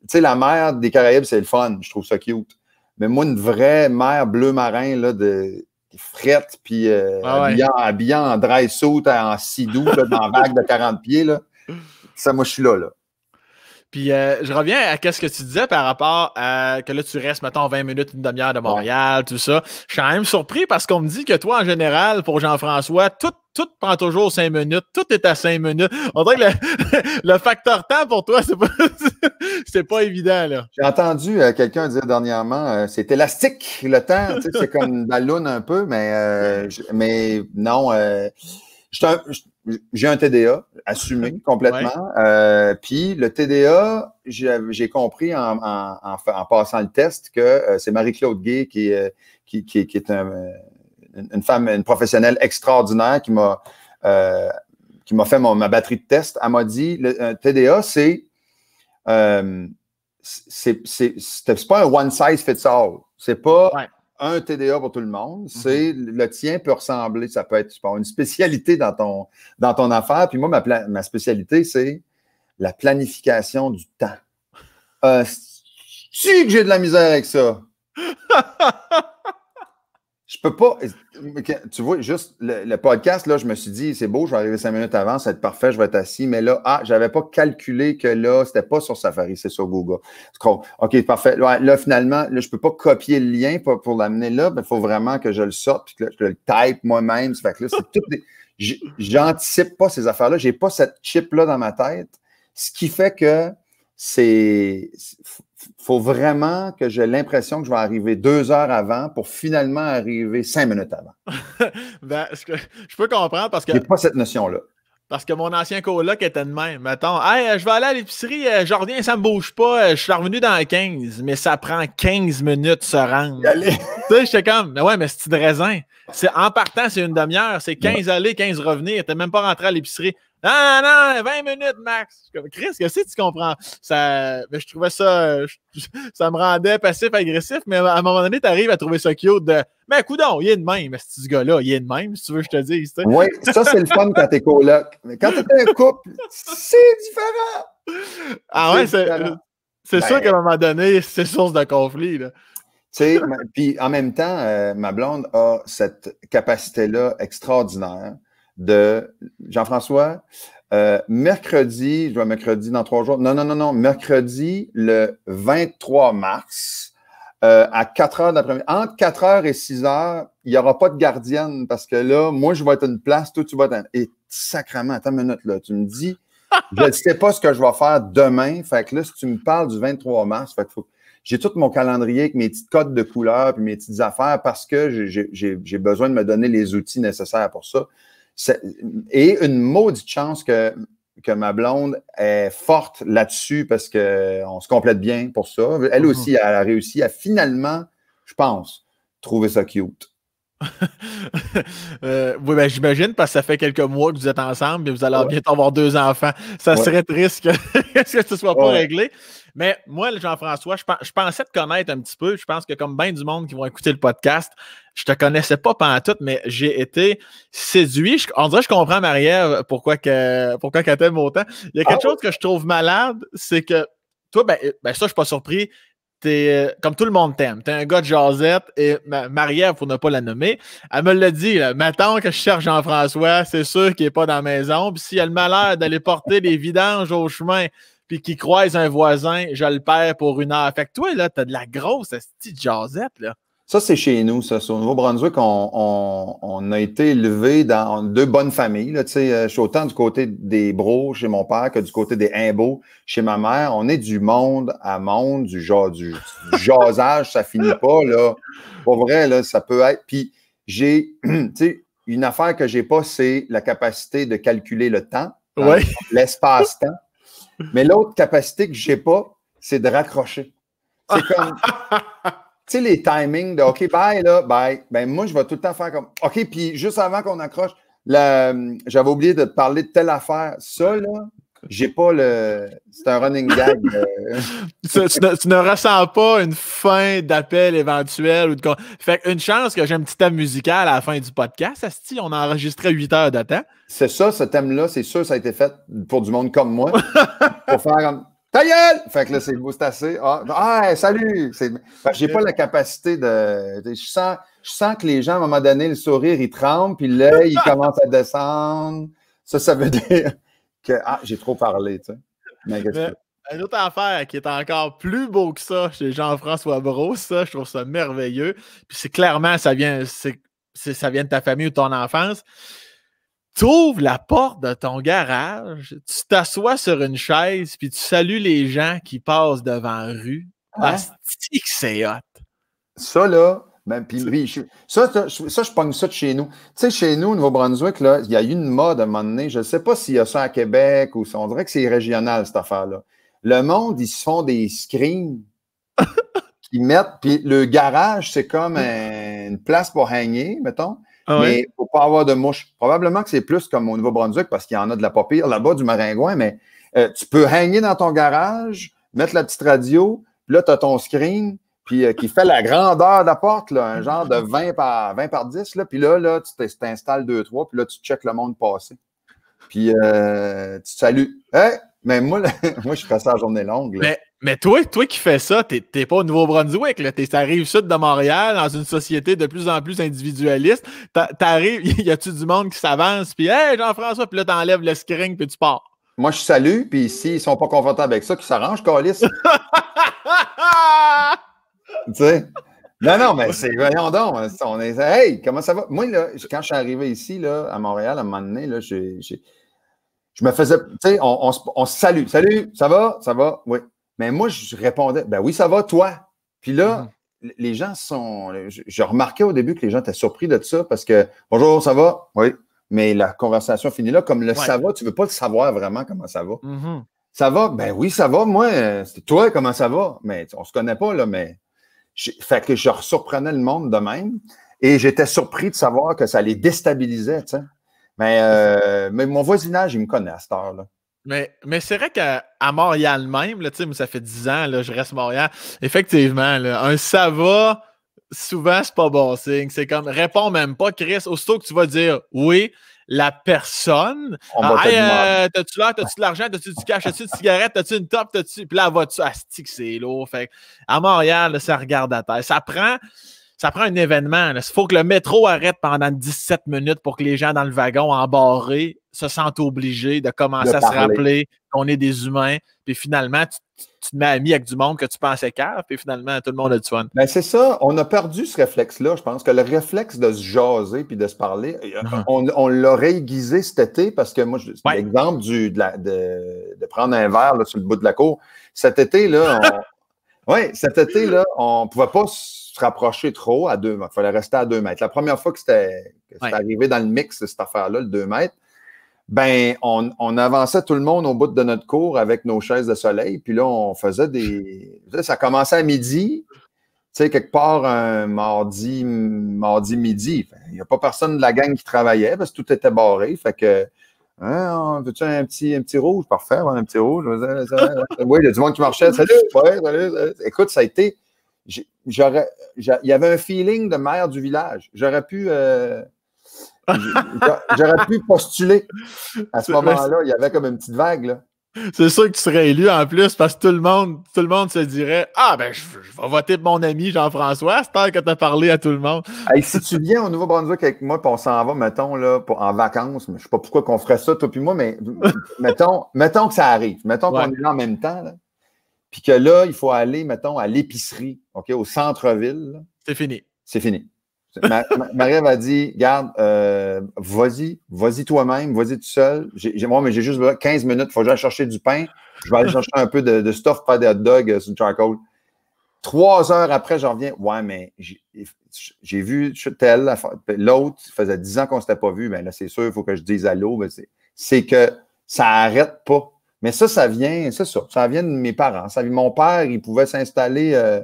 sais, la mer des Caraïbes, c'est le fun, je trouve ça cute. Mais moi, une vraie mer bleu marin, là, de, frette, puis euh, ah habillant, en dry suit, en sidou, dans la vague de 40 pieds. Ça, moi, je suis là. là. Puis euh, je reviens à ce que tu disais par rapport à que là, tu restes, mettons, 20 minutes, une demi-heure de Montréal, tout ça. Je suis quand même surpris parce qu'on me dit que toi, en général, pour Jean-François, tout, tout prend toujours 5 minutes, tout est à 5 minutes. On dirait que <laughs> le, facteur temps pour toi, c'est pas, <laughs> c'est pas évident. là. J'ai entendu euh, quelqu'un dire dernièrement, euh, c'est élastique le temps, c'est comme la <laughs> lune un peu, mais, mais non j'ai un TDA, assumé complètement. Euh, puis le TDA, j'ai compris en, passant le test que euh, c'est Marie-Claude Gay qui, euh, qui, qui, est une femme, une professionnelle extraordinaire qui m'a qui m'a fait ma batterie de test. Elle m'a dit le TDA, c'est c'est pas un one size fits all. C'est pas un TDA pour tout le monde. Mhm. C'est le tien peut ressembler, ça peut être une spécialité dans ton, dans ton affaire. Puis moi, ma, ma spécialité, c'est la planification du temps. Euh, que j'ai de la misère avec ça. <laughs> Je peux pas. Tu vois, juste le, podcast, là, je me suis dit, c'est beau, je vais arriver cinq minutes avant, ça va être parfait, je vais être assis. Mais là, ah, j'avais pas calculé que là, c'était pas sur Safari, c'est sur Google. OK, parfait. Là, finalement, là, je peux pas copier le lien pour, l'amener là. Il faut vraiment que je le sorte, puis que je le type moi-même. Fait que c'est tout J'anticipe pas ces affaires-là. J'ai pas cette chip-là dans ma tête. Ce qui fait que c'est faut vraiment que j'ai l'impression que je vais arriver deux heures avant pour finalement arriver cinq minutes avant. <laughs> Ben, je, peux comprendre parce que. J'ai pas cette notion-là. Parce que mon ancien coloc était de même. Mettons, je vais aller à l'épicerie, euh, je reviens, ça me bouge pas, euh, je suis revenu dans 15, mais ça prend 15 minutes se rendre. <laughs> tu sais, j'étais comme, mais ouais, mais c'est de raisin. En partant, c'est une demi-heure, c'est 15 aller, 15 revenir, n'es même pas rentré à l'épicerie. « Non, non, 20 minutes max. Chris, quest tu comprends? Ça, ben, je trouvais ça, ça me rendait passif-agressif, mais à un moment donné, tu arrives à trouver ça cute de, mais coudon, il est de même, ce gars-là, il est de même, si tu veux que je te dis. Oui, ça, c'est le fun quand t'es coloc. Mais quand t'es un couple, c'est différent. Ah ouais, c'est, c'est sûr ben, qu'à un moment donné, c'est source de conflit. sais, Puis en même temps, euh, ma blonde a cette capacité-là extraordinaire de Jean-François. Euh, mercredi, je vois mercredi dans trois jours. Non, non, non, non. Mercredi, le 23 mars, euh, à 4 heures d'après-midi. Entre 4 h et 6 h il n'y aura pas de gardienne parce que là, moi, je vais être une place, tout tu vas être. Et sacrement, attends une minute, là. Tu me dis, je ne <laughs> sais pas ce que je vais faire demain. Fait que là, si tu me parles du 23 mars, fait que J'ai tout mon calendrier avec mes petites codes de couleurs puis mes petites affaires parce que j'ai besoin de me donner les outils nécessaires pour ça. Et une maudite chance que, que ma blonde est forte là-dessus parce qu'on euh, se complète bien pour ça. Elle mhm. aussi, a réussi à finalement, je pense, trouver ça cute. <laughs> Euh, oui, ben, j'imagine, parce que ça fait quelques mois que vous êtes ensemble et vous allez bientôt avoir deux enfants. Ça serait triste que, <laughs> que ce ne soit pas réglé. Mais moi, Jean-François, je, pensais te connaître un petit peu. Je pense que comme bien du monde qui vont écouter le podcast, je te connaissais pas pendant tout, mais j'ai été séduit. Je, on dirait que je comprends, Marie-Ève, pourquoi qu'elle pourquoi t'aime autant. Il y a ah quelque chose que je trouve malade, c'est que toi, ben, eh, ben ça, je suis pas surpris. Es, euh, comme tout le monde t'aime. es un gars de Josette et Marie-Ève, pour ne pas la nommer, elle me l'a dit. Là, que je cherche Jean-François, c'est sûr qu'il n'est pas dans la maison. Puis s'il a le malheur d'aller porter des vidanges au chemin, puis qui croise un voisin, je le perds pour une heure. Fait que toi, là, t'as de la grosse petite jasette, là. Ça, c'est chez nous, ça. Au Nouveau-Brunswick, on, a été élevé dans deux bonnes familles. Là, euh, je suis autant du côté des bros chez mon père que du côté des imbos chez ma mère. On est du monde à monde, du, genre, du, jasage, ça finit pas. Là. Pour vrai, là, ça peut être. Puis j'ai <clears throat> une affaire que j'ai pas, c'est la capacité de calculer le temps, l'espace-temps. Mais l'autre capacité que j'ai pas, c'est de raccrocher. C'est <laughs> comme. tu sais, les timings de OK, bye, là, bye. Ben, moi, je vais tout le temps faire comme OK, puis juste avant qu'on accroche, j'avais oublié de parler de telle affaire. Ça, là, j'ai pas le. C'est un running gag. Euh. <laughs> tu, ne, ressens pas une fin d'appel éventuel ou de. Fait une chance que j'ai un petit thème musical à la fin du podcast. Asti, on a enregistré 8 heures de temps. C'est ça, ce thème-là, c'est sûr, ça a été fait pour du monde comme moi. <laughs> pour faire comme Ta Fait que là, c'est boost assez. Ah, ah salut! J'ai pas la capacité de. Je sens, je sens que les gens, à un moment donné, le sourire, il tremble, puis l'œil, il commence à descendre. Ça, ça veut <laughs> dire que ah, j'ai trop parlé, tu sais. une autre affaire qui est encore plus beau que ça chez Jean-François Brault, ça, je trouve ça merveilleux. Puis c'est clairement, ça vient, ça vient de ta famille ou de ton enfance. Tu ouvres la porte de ton garage, tu t'assois sur une chaise, puis tu salues les gens qui passent devant rue. Hein? c'est hot. Ça, là, même, ben, puis, ça, ça, je pogne ça de chez nous. Tu sais, chez nous, au Nouveau-Brunswick, il y a eu une mode à un moment donné. Je ne sais pas s'il y a ça à Québec ou ça. On dirait que c'est régional, cette affaire-là. Le monde, ils se font des screens <laughs> qui mettent. Puis le garage, c'est comme une place pour hanger, mettons. Ah mais il ne faut pas avoir de mouches. Probablement que c'est plus comme au Nouveau-Brunswick parce qu'il y en a de la papille là-bas, du maringouin, mais euh, tu peux hanger dans ton garage, mettre la petite radio, là, tu as ton screen, puis euh, qui fait la grandeur de la porte, un genre de 20 par, 20 par 10. Là, puis là, là tu t'installes 2-3, puis là, tu check le monde passé. Puis euh, tu salues. Mais moi, <laughs> moi, je passe la journée longue. Mais, mais, toi, toi qui fais ça, t'es pas au Nouveau-Brunswick. Tu arrives sud de Montréal, dans une société de plus en plus individualiste. T'arrives, <laughs> y a-tu du monde qui s'avance, puis Hey, Jean-François, puis là, t'enlèves le screen, puis tu pars. Moi, je salue, puis s'ils sont pas confortables avec ça, qu'ils s'arrangent, Calis. <laughs> Non, non, mais c'est, voyons donc, hein, on est, hey, comment ça va? Moi, quand je suis arrivé ici, là, à Montréal, à un moment donné, je me faisais, tu sais, on, on, se salue. Salut, ça va? Ça va? Oui. Mais moi, je répondais, ben oui, ça va, toi. Puis là, mm-hmm. les gens sont, je, remarquais au début que les gens étaient surpris de ça parce que, bonjour, ça va? Oui. Mais la conversation finit là. Comme le ça va, tu ne veux pas savoir vraiment comment ça va. Mm-hmm. Ça va? Ben oui, ça va. Moi, euh, c'est toi, comment ça va? Mais on ne se connaît pas, là, mais fait que je surprenais le monde de même. Et j'étais surpris de savoir que ça les déstabilisait, tu sais. Mais, euh, mon voisinage, il me connaît à cette heure-là. Mais, mais c'est vrai qu'à Montréal même, là, ça fait dix ans, là, je reste Montréal. Effectivement, un ça va, souvent, c'est pas bon signe. C'est comme, réponds même pas, Chris. Aussitôt que tu vas dire oui, la personne. Ah, hey, euh, t'as-tu l'air, tu de l'argent, t'as-tu du cash, t'as-tu une cigarette, t'as-tu une top, t'as-tu. Puis là, va-tu. Astique, ah, c'est lourd. Fait à Montréal, ça regarde à terre. Ça prend. Ça prend un événement. Il faut que le métro arrête pendant 17 minutes pour que les gens dans le wagon embarrés se sentent obligés de commencer à se rappeler qu'on est des humains. Puis finalement, tu, te mets ami avec du monde que tu pensais cave, puis finalement, tout le monde a du fun. Ben, c'est ça. On a perdu ce réflexe-là. Je pense que le réflexe de se jaser puis de se parler, euh, ah. on, on, l'aurait aiguisé cet été parce que moi, je, l'exemple du, de, prendre un verre sur le bout de la cour, cet été, là, on, <laughs> ouais, cet été, là, on pouvait pas se rapprocher trop à deux mètres. Il fallait rester à deux mètres. La première fois que c'était, arrivé dans le mix, cette affaire-là, le deux mètres, ben, on, avançait tout le monde au bout de notre cours avec nos chaises de soleil. Puis là, on faisait des. Ça commençait à midi, tu sais, quelque part un mardi, mardi midi. Il n'y a pas personne de la gang qui travaillait parce que tout était barré. Fait que. Hein, veux-tu un petit, un petit rouge? Parfait, un petit rouge. <laughs> Oui, il y a du monde qui marchait. Salut, Écoute, ça a été. J'aurais, il y avait un feeling de maire du village. J'aurais pu. Euh, J'aurais pu postuler. À ce moment-là, il y avait comme une petite vague. C'est sûr que tu serais élu en plus parce que tout le monde, tout le monde se dirait Ah ben je, vais voter pour mon ami Jean-François, c'est toi que tu as parlé à tout le monde. si tu viens au Nouveau-Brunswick avec moi, pour on s'en va, mettons, là, pour, en vacances, mais je sais pas pourquoi qu'on ferait ça, toi puis moi, mais mettons, mettons que ça arrive. Mettons qu'on est là en même temps. Là, puis que là, il faut aller, mettons, à l'épicerie, OK, au centre-ville. C'est fini. C'est fini. Ma, ma, a dit Garde, euh, vas-y, vas-y toi-même, vas-y tout seul. J'ai, moi, mais j'ai juste 15 minutes, il faut que j'aille chercher du pain. Je vais aller chercher un peu de, stuff, pas des hot dogs euh, sur charcoal. Trois heures après, j'en reviens. Ouais, mais j'ai, vu tel, l'autre, ça faisait 10 ans qu'on ne s'était pas vu. mais ben là, c'est sûr, il faut que je dise allô. Mais c'est, que ça n'arrête pas. Mais ça, ça vient, c'est ça. Ça vient de mes parents. Ça, mon père, il pouvait s'installer. Euh,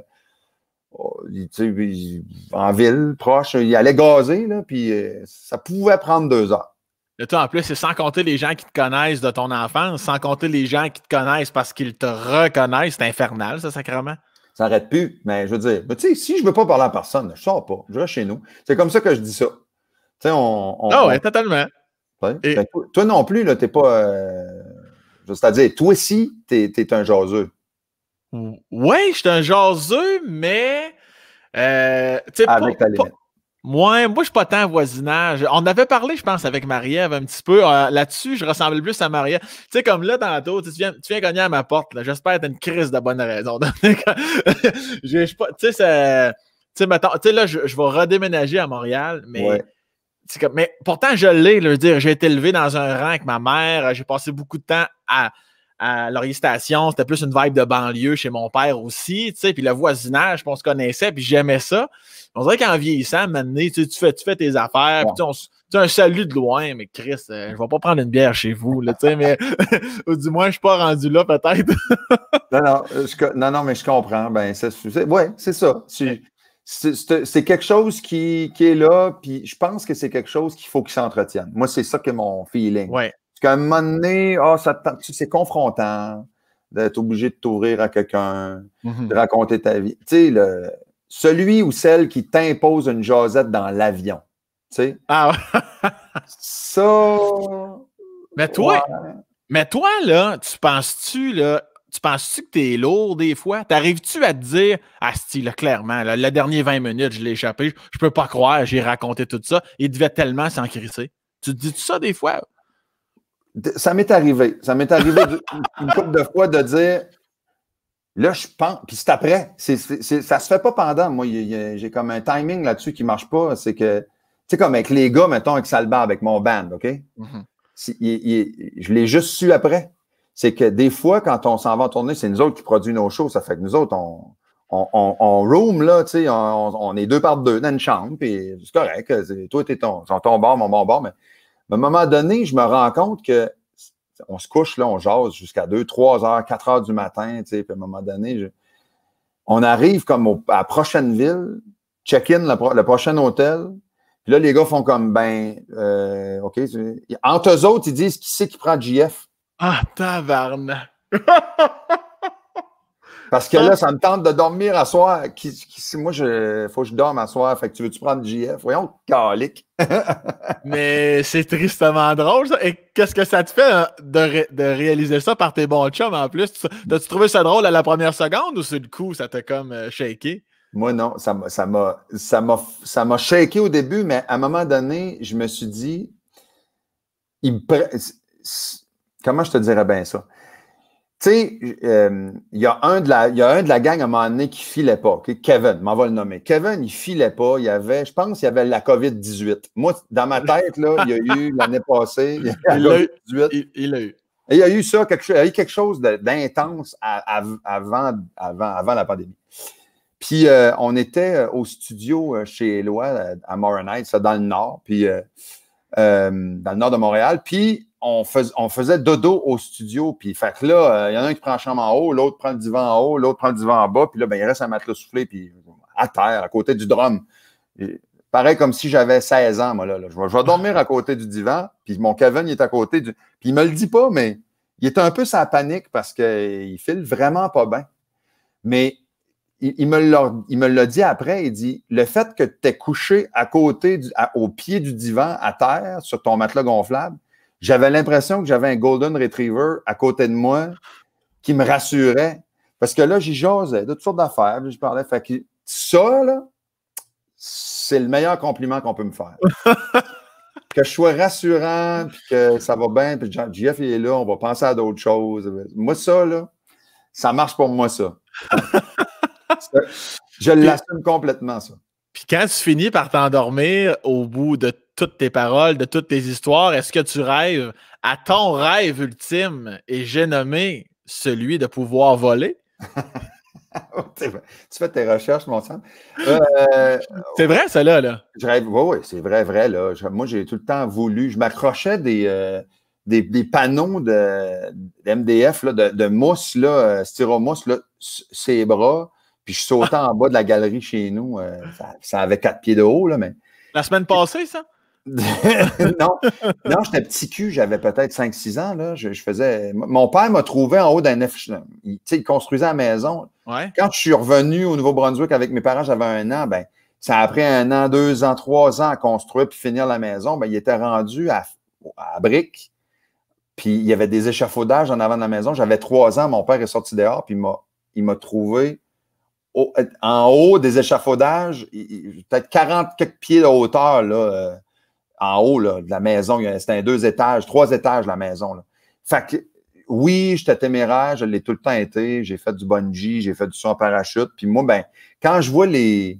euh, en ville, proche, il allait gazer, là, puis euh, ça pouvait prendre deux heures. Et toi, en plus, c'est sans compter les gens qui te connaissent de ton enfance, sans compter les gens qui te connaissent parce qu'ils te reconnaissent. C'est infernal, ça, sacrément. Ça n'arrête plus, mais je veux dire, tu sais, si je ne veux pas parler à personne, je sors pas, je reste chez nous. C'est comme ça que je dis ça. Tu sais, on. ah totalement. Ben, toi, non plus, là, n'es pas. Euh, c'est-à-dire, toi aussi, tu es, es un jaseux. Ouais, je suis un jaseux, mais. Euh, Avec pas, moi, moi, je suis pas tant voisinage. On avait parlé, je pense, avec Marie-Ève un petit peu. Euh, là-dessus, je ressemblais plus à Marie-Ève. Tu sais, comme là, tantôt, tu viens, tu viens cogner à ma porte. J'espère que tu une crise de bonne raison. <laughs> je, je, tu sais, tu sais, là, je, vais redéménager à Montréal, mais. Comme, mais pourtant, je l'ai, le dire. J'ai été élevé dans un rang avec ma mère. J'ai passé beaucoup de temps à, à l'orientation, c'était plus une vibe de banlieue chez mon père aussi, tu sais, puis le voisinage, on se connaissait, puis j'aimais ça. On dirait qu'en vieillissant, maintenant, tu, fais, tu fais tes affaires, puis tu tu un salut de loin, mais Chris, euh, je vais pas prendre une bière chez vous, là, tu sais, mais <laughs> ou du moins, je suis pas rendu là, peut-être. <laughs> Euh, non, non, mais je comprends. Ben, c'est, ouais, c'est ça. C'est, quelque chose qui, est là, puis je pense que c'est quelque chose qu'il faut qu'il s'entretienne. Moi, c'est ça que mon feeling. Ouais qu'à un moment donné, ah, c'est confrontant d'être obligé de t'ouvrir à quelqu'un, mhm. de raconter ta vie. Tu sais, le, celui ou celle qui t'impose une jasette dans l'avion. Tu sais? Ah Ça. Mais toi, mais toi, là, tu penses-tu, là, tu penses-tu que t'es lourd des fois? T'arrives-tu à te dire, ah, style clairement, la dernière 20 minutes, je l'ai échappé, je, peux pas croire, j'ai raconté tout ça, il devait tellement s'encrisser. Tu te dis ça des fois? Ça m'est arrivé. Ça m'est arrivé une couple de fois de dire là, je pense, puis c'est après. Ça ça se fait pas pendant. Moi, j'ai comme un timing là-dessus qui marche pas. C'est que, tu sais, comme avec les gars, mettons, avec Salba, avec mon band, OK? Mm-hmm. je l'ai juste su après. C'est que des fois, quand on s'en va tourner c'est nous autres qui produisons nos shows. Ça fait que nous autres, on, on, room, là, tu sais, on, est deux par deux dans une chambre, puis c'est correct. Toi, t'es ton, ton bar, mon bon bar, mais à un moment donné, je me rends compte que on se couche, là, on jase jusqu'à 2, 3 heures, 4 heures du matin, tu puis à un moment donné, on arrive comme à la prochaine ville, check-in le, prochain hôtel, puis là, les gars font comme, ben, euh, OK, entre eux autres, ils disent qui c'est qui prend JF? Ah, taverne. <laughs> Parce que là, ah. ça me tente de dormir à soir. Qui, moi, il faut que je dorme à soir. Fait que tu veux-tu prendre JF? Voyons, calique. <laughs> Mais c'est tristement drôle, ça. Et qu'est-ce que ça te fait hein, de, réaliser ça par tes bons chums en plus? T'as-tu trouvé ça drôle à la première seconde ou c'est le coup, ça t'a comme euh, shaké? Moi, non. Ça m'a ça m'a shaké au début, mais à un moment donné, je me suis dit, comment je te dirais bien ça? tu sais, euh, il y, y, a un de la gang à un moment donné qui filait pas. Kevin, m'en va le nommer. Kevin, il filait pas. Il y avait, je pense, il y avait la COVID-18. Moi, dans ma tête, il y a eu <laughs> l'année passée. Il, eu, il, y a eu ça, il y a eu quelque chose d'intense avant, avant, avant la pandémie. Puis, euh, on était euh, au studio chez Eloi, à Moronite, ça, dans le nord, puis dans le nord de Montréal. Puis, on, faisait dodo au studio. Puis, fait là, euh, il y en a un qui prend la chambre en haut, l'autre prend le divan en haut, l'autre prend le divan en bas. Puis là, ben, il reste un matelas soufflé, puis à terre, à côté du drum. pareil comme si j'avais 16 ans, moi, là. Je, vais, dormir à côté du divan. Puis mon Kevin, est à côté du. Puis il me le dit pas, mais il est un peu sa panique parce qu'il file vraiment pas bien. Mais il, il me l'a dit après, il dit le fait que tu es couché à côté, du, au pied du divan, à terre, sur ton matelas gonflable, j'avais l'impression que j'avais un Golden Retriever à côté de moi qui me rassurait. Parce que là, j'y jasais de toutes sortes d'affaires. Je parlais. Fait que ça, c'est le meilleur compliment qu'on peut me faire. <laughs> que je sois rassurant, puis que ça va bien, puis Jeff, il est là, on va penser à d'autres choses. Moi, ça, là, ça marche pour moi, ça. <laughs> je l'assume complètement, ça. Puis quand tu finis par t'endormir au bout de toutes tes paroles, de toutes tes histoires, est-ce que tu rêves à ton rêve ultime et j'ai nommé celui de pouvoir voler? <laughs> tu fais tes recherches, mon sang. Euh, c'est vrai, ça, là. Je rêve, oui, c'est vrai, vrai. Là. moi, j'ai tout le temps voulu. Je m'accrochais des, euh, des, panneaux de, MDF, de, mousse, là, euh, styromousse, là, ses bras je sautais en bas de la galerie chez nous. Euh, ça, avait quatre pieds de haut, mais. La semaine passée, ça? <laughs> non, non j'étais petit cul, j'avais peut-être 5-6 ans. Je, faisais... Mon père m'a trouvé en haut d'un Il, il construisait la maison. Quand je suis revenu au Nouveau-Brunswick avec mes parents, j'avais un an, ben, ça a un an, deux ans, trois ans à construire puis finir la maison. Ben, il était rendu à, à briques. Puis il y avait des échafaudages en avant de la maison. J'avais trois ans, mon père est sorti dehors, puis il m'a trouvé euh, en haut des échafaudages, peut-être 40 quelques pieds de hauteur, euh, en haut de la maison. C'était deux étages, trois étages la maison. oui, j'étais téméraire, je l'ai tout le temps été. J'ai fait du bungee, j'ai fait du saut en parachute. Puis moi, ben, quand je vois les,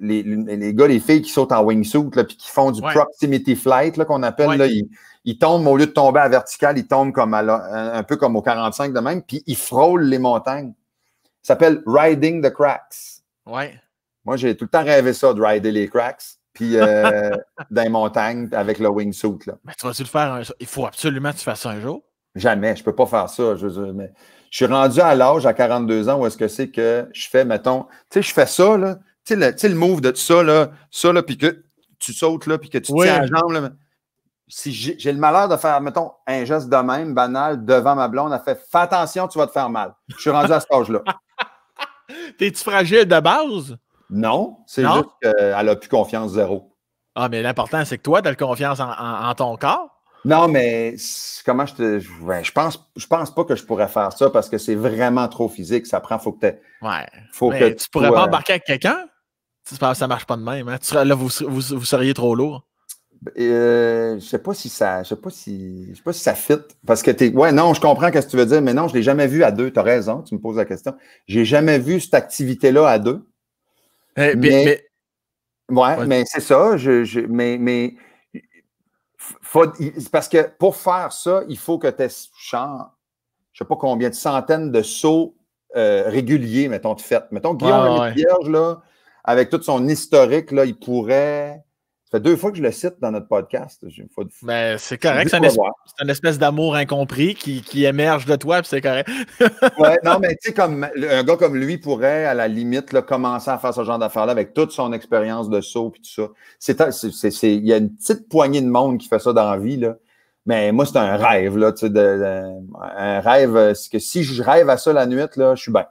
les, les, gars, les filles qui sautent en wingsuit, là, puis qui font du proximity flight, qu'on appelle, là, ils, tombent, au lieu de tomber à vertical, ils tombent comme un peu comme au 45 de même, puis ils frôlent les montagnes. Ça s'appelle Riding the Cracks. Ouais. Moi, j'ai tout le temps rêvé ça, de rider les cracks, puis euh, <laughs> dans les montagnes avec le wingsuit. Là. Mais tu vas-tu le faire Il faut absolument que tu fasses ça un jour. Jamais, je ne peux pas faire ça. Je, mais je suis rendu à l'âge, à 42 ans, où est-ce que c'est que je fais, mettons, tu sais, je fais ça, là, tu sais, le, le move de ça, là, ça, là, puis que tu sautes, là, puis que tu tiens la jambe, Si j'ai le malheur de faire, mettons, un geste de même, banal, devant ma blonde, elle fait Fais attention, tu vas te faire mal. Je suis rendu à cet âge-là. <laughs> T'es-tu fragile de base? Non, c'est juste qu'elle n'a plus confiance zéro. Ah, mais l'important, c'est que toi, tu as confiance en, ton corps. Non, mais comment je te. je pense, je pense pas que je pourrais faire ça parce que c'est vraiment trop physique. Ça prend, faut que tu. Ouais. Faut que tu pourrais pas embarquer avec quelqu'un? Ça marche pas de même. Hein? là, vous seriez trop lourd. Euh, je sais pas si ça. Je sais pas si. Je sais pas si ça fit. Parce que t'es. Ouais, non, je comprends ce que tu veux dire, mais non, je l'ai jamais vu à deux. Tu raison, tu me poses la question. J'ai jamais vu cette activité-là à deux. Eh, mais, Ouais, mais c'est ça. Je, mais, mais faut, parce que pour faire ça, il faut que tu aies je sais pas combien de centaines de sauts euh, réguliers, mettons, de faites. Mettons, Guillaume Vierge, là, avec tout son historique, là, il pourrait ça fait deux fois que je le cite dans notre podcast. Mais ben, c'est correct, c'est un, espèce d'amour incompris qui, émerge de toi, c'est correct. <laughs> ouais, non, mais tu sais, comme un gars comme lui pourrait, à la limite, là, commencer à faire ce genre d'affaires-là avec toute son expérience de saut et tout ça. Il y a une petite poignée de monde qui fait ça dans la vie, là. Mais moi, c'est un rêve, là, de, un rêve, euh, que si je rêve à ça la nuit, là, je suis bien.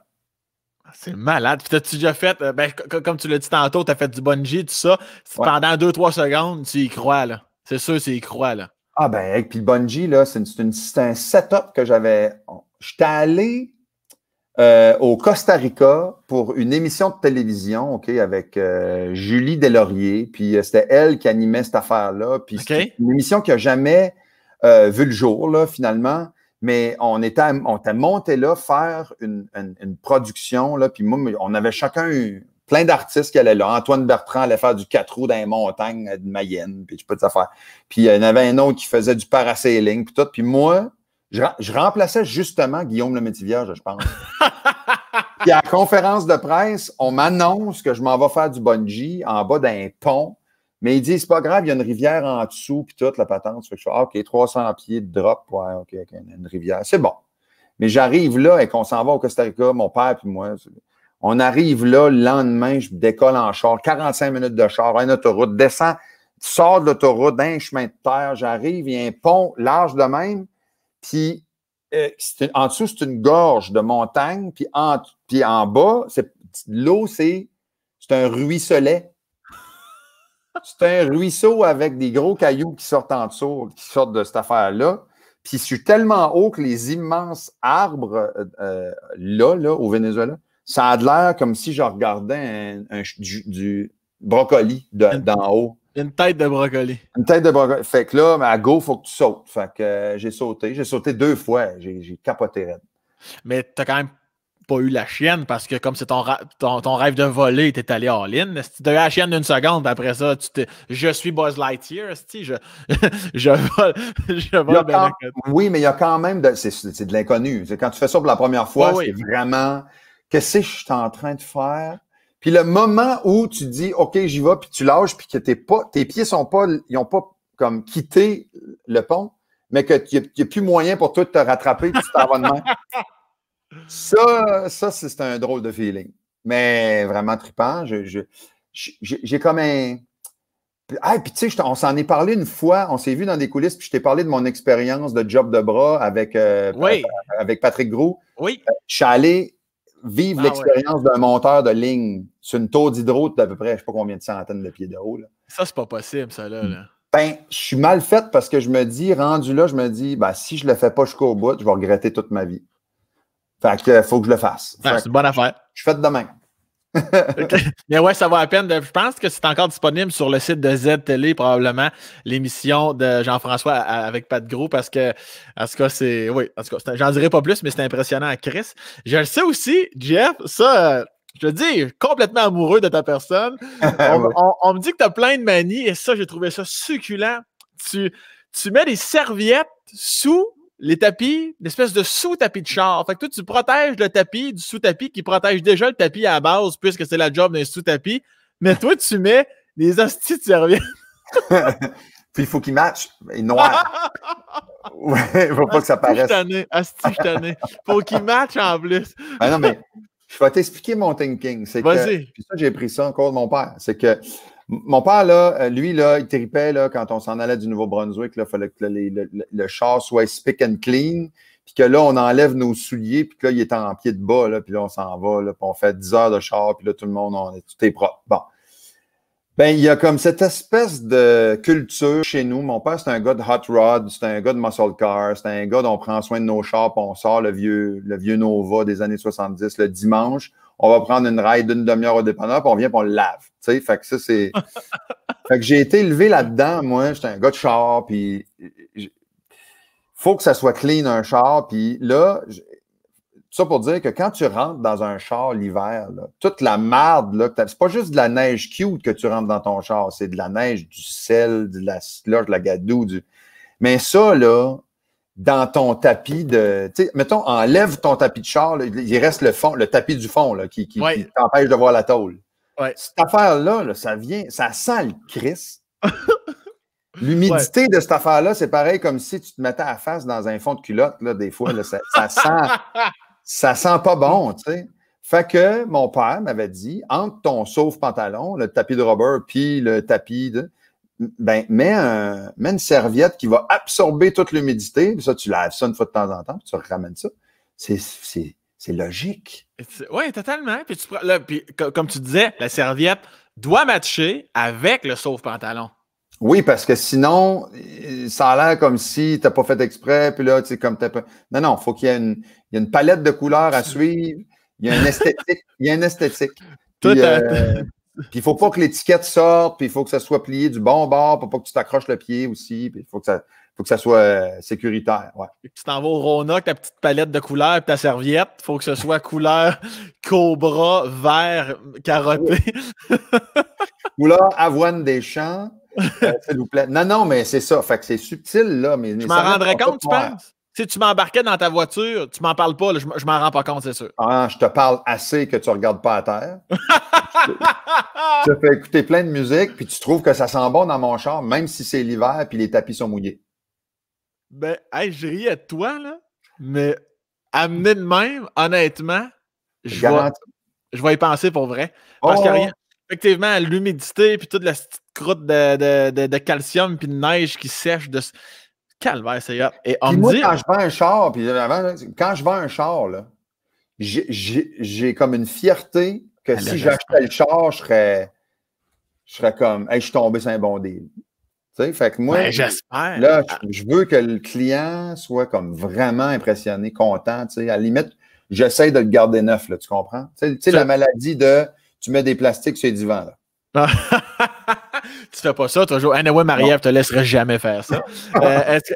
C'est malade. Puis t'as-tu déjà fait, euh, ben, comme tu l'as dit tantôt, t'as fait du bungee, tout ça. Pendant 2-3 secondes, tu y crois, là. C'est sûr, tu y crois, là. Ah ben, et puis le bungee, là, c'est un setup que j'avais. J'étais allé euh, au Costa Rica pour une émission de télévision, OK, avec euh, Julie Delaurier. Puis c'était elle qui animait cette affaire-là. Puis une émission qui n'a jamais vu le jour, là, finalement mais on était, on était monté là faire une, une, production, là, puis moi, on avait chacun eu plein d'artistes qui allaient là. Antoine Bertrand allait faire du 4 roues dans les montagnes euh, de Mayenne, puis je peux te faire. Puis euh, il y en avait un autre qui faisait du parasailing, puis tout. Puis moi, je, je remplaçais justement Guillaume le je pense. <laughs> puis à la conférence de presse, on m'annonce que je m'en vais faire du bungee en bas d'un pont mais il dit, c'est pas grave, il y a une rivière en dessous, puis toute la patente. Fait que je ah, OK, 300 pieds de drop, ouais, OK, une rivière, c'est bon. Mais j'arrive là et qu'on s'en va au Costa Rica, mon père puis moi. On arrive là, le lendemain, je décolle en char, 45 minutes de char, un autoroute, descend sors de l'autoroute, d'un chemin de terre, j'arrive, il y a un pont large de même, puis euh, en dessous, c'est une gorge de montagne, puis en, puis en bas, l'eau, c'est un ruisselet c'est un ruisseau avec des gros cailloux qui sortent en dessous, qui sortent de cette affaire-là. Puis je suis tellement haut que les immenses arbres euh, euh, là, là, au Venezuela, ça a l'air comme si je regardais un, du, brocoli d'en haut. Une tête de brocoli. Une tête de brocoli. Fait que là, à go, faut que tu sautes. Fait que euh, j'ai sauté. J'ai sauté deux fois. J'ai capoté raide. Mais t'as quand même pas eu la chienne parce que comme c'est ton, ton, ton, rêve de voler, t'es allé en ligne. Si tu as la chienne d'une seconde, après ça, tu je suis Buzz Lightyear, <laughs> je, vole, je vole Oui, mais il y a quand même de, c'est, de l'inconnu. Quand tu fais ça pour la première fois, c'est vraiment qu'est-ce que je suis en train de faire? Puis le moment où tu dis OK, j'y vais, puis tu lâches, puis que t'es pas, tes pieds sont pas, ils ont pas comme quitté le pont, mais que tu a, plus moyen pour toi de te rattraper, tu t'en <laughs> Ça, ça c'est un drôle de feeling. Mais vraiment trippant. J'ai comme un. Ah, puis tu sais, on s'en est parlé une fois, on s'est vu dans des coulisses, puis je t'ai parlé de mon expérience de job de bras avec, euh, avec Patrick Groux. Oui. Euh, je suis allé vivre ah l'expérience d'un monteur de ligne sur une tour d'hydro à peu près, je ne sais pas combien de centaines de pieds de haut. Ça, c'est pas possible, ça, hmm. là. Ben, je suis mal fait parce que je me dis, rendu là, je me dis, ben, si je le fais pas jusqu'au bout, je vais regretter toute ma vie. Fait que euh, faut que je le fasse. Ah, c'est une bonne affaire. Je, fais de demain. <laughs> Mais ouais, ça va à peine. De, je pense que c'est encore disponible sur le site de Z Télé, probablement, l'émission de Jean-François avec Pat Gros, parce que, en tout cas, c'est. Oui, en tout cas, j'en dirai pas plus, mais c'est impressionnant à Chris. Je le sais aussi, Jeff, ça, je te dis, complètement amoureux de ta personne. <laughs> on, me dit que tu as plein de manies, et ça, j'ai trouvé ça succulent. Tu, tu mets des serviettes sous les tapis, l'espèce de sous-tapis de char. Fait que toi, tu protèges le tapis du sous-tapis qui protège déjà le tapis à la base, puisque c'est la job d'un sous-tapis. Mais toi, tu mets les hosties de serviettes. <laughs> <laughs> Puis il faut qu'ils matchent. Et noir. <laughs> ouais, il faut pas que ça paraisse. Asti, je Faut qu'il matchent en plus. ah non, mais je vais t'expliquer mon thinking. C'est y puis ça, j'ai pris ça encore de mon père. C'est que mon père, euh, lui, il tripait quand on s'en allait du Nouveau-Brunswick. Il fallait que le, char soit spic and clean, puis que là, on enlève nos souliers, puis là, il est en pied de bas, puis là, on s'en va, puis on fait 10 heures de char, puis là, tout le monde, on est, tout est propre. Bon. Ben, il y a comme cette espèce de culture chez nous. Mon père, c'est un gars de hot rod, c'est un gars de muscle car, c'est un gars dont on prend soin de nos chars, puis on sort le vieux, le vieux Nova des années 70 le dimanche on va prendre une ride d'une demi-heure au dépanneur, puis on vient, pour on le lave. Tu sais, fait que ça, c'est. <laughs> fait que j'ai été élevé là-dedans, moi. J'étais un gars de char, puis. Faut que ça soit clean un char, puis là, ça pour dire que quand tu rentres dans un char l'hiver, toute la merde, là, c'est pas juste de la neige cute que tu rentres dans ton char, c'est de la neige, du sel, de la slush, de la gadoue, du. Mais ça, là, dans ton tapis de. Mettons, enlève ton tapis de char, il reste le fond, le tapis du fond qui, qui, t'empêche de voir la tôle. Cette affaire-là, ça vient, ça sent le Chris. <laughs> L'humidité de cette affaire-là, c'est pareil comme si tu te mettais à face dans un fond de culotte, là, des fois. ça, sent, <laughs> ça sent pas bon, Fait que mon père m'avait dit, entre ton sauve-pantalon, le tapis de rubber, puis le tapis de ben, mets, une serviette qui va absorber toute l'humidité. Ça, tu laves ça une fois de temps en temps, puis tu ramènes ça. C'est logique. Oui, totalement. Puis, comme tu disais, la serviette doit matcher avec le sauve-pantalon. Oui, parce que sinon, ça a l'air comme si tu n'as pas fait exprès, puis là, tu sais, comme tu pas. Non, non, faut qu'il y ait une, palette de couleurs à <laughs> suivre. Il y a une esthétique. il y a une esthétique. Euh, puis il faut pas que l'étiquette sorte, puis il faut que ça soit plié du bon bord pour pas que tu t'accroches le pied aussi. Puis il faut que ça, faut que ça soit euh, sécuritaire. Ouais. Puis tu t'en vas au Rona avec ta petite palette de couleurs et ta serviette. Il faut que ce soit couleur <laughs> cobra, vert, carotté. <laughs> Ou là, avoine des champs. Euh, s'il plaît. Non, non, mais c'est ça. Fait que c'est subtil, là. Mais, Je m'en rendrais compte, tu penses? Si tu m'embarquais dans ta voiture, tu m'en parles pas, je, je m'en rends pas compte, c'est sûr. Ah, je te parle assez que tu regardes pas à terre. <laughs> tu te fais écouter plein de musique, puis tu trouves que ça sent bon dans mon char, même si c'est l'hiver, puis les tapis sont mouillés. Ben, hey, je ris à toi, là, mais amener de même, honnêtement, je vais, je y penser pour vrai. Parce oh. rien. Effectivement, l'humidité, puis toute la petite croûte de, de, de, de calcium, puis de neige qui sèche de Calvaire, c'est Et quand je vends un char, puis avant, quand je vends un char, là, j'ai comme une fierté que si j'achetais le char, je serais, je serais comme, je suis tombé sur un bon deal. Tu sais, fait que moi, ben, j'espère. je, veux que le client soit comme vraiment impressionné, content. Tu sais, à la limite, j'essaie de le garder neuf, là, tu comprends? Tu sais, la maladie de tu mets des plastiques sur les divans. Là. <laughs> tu fais pas ça, toujours. Anyway, Marie-Ève te laisserai jamais faire ça.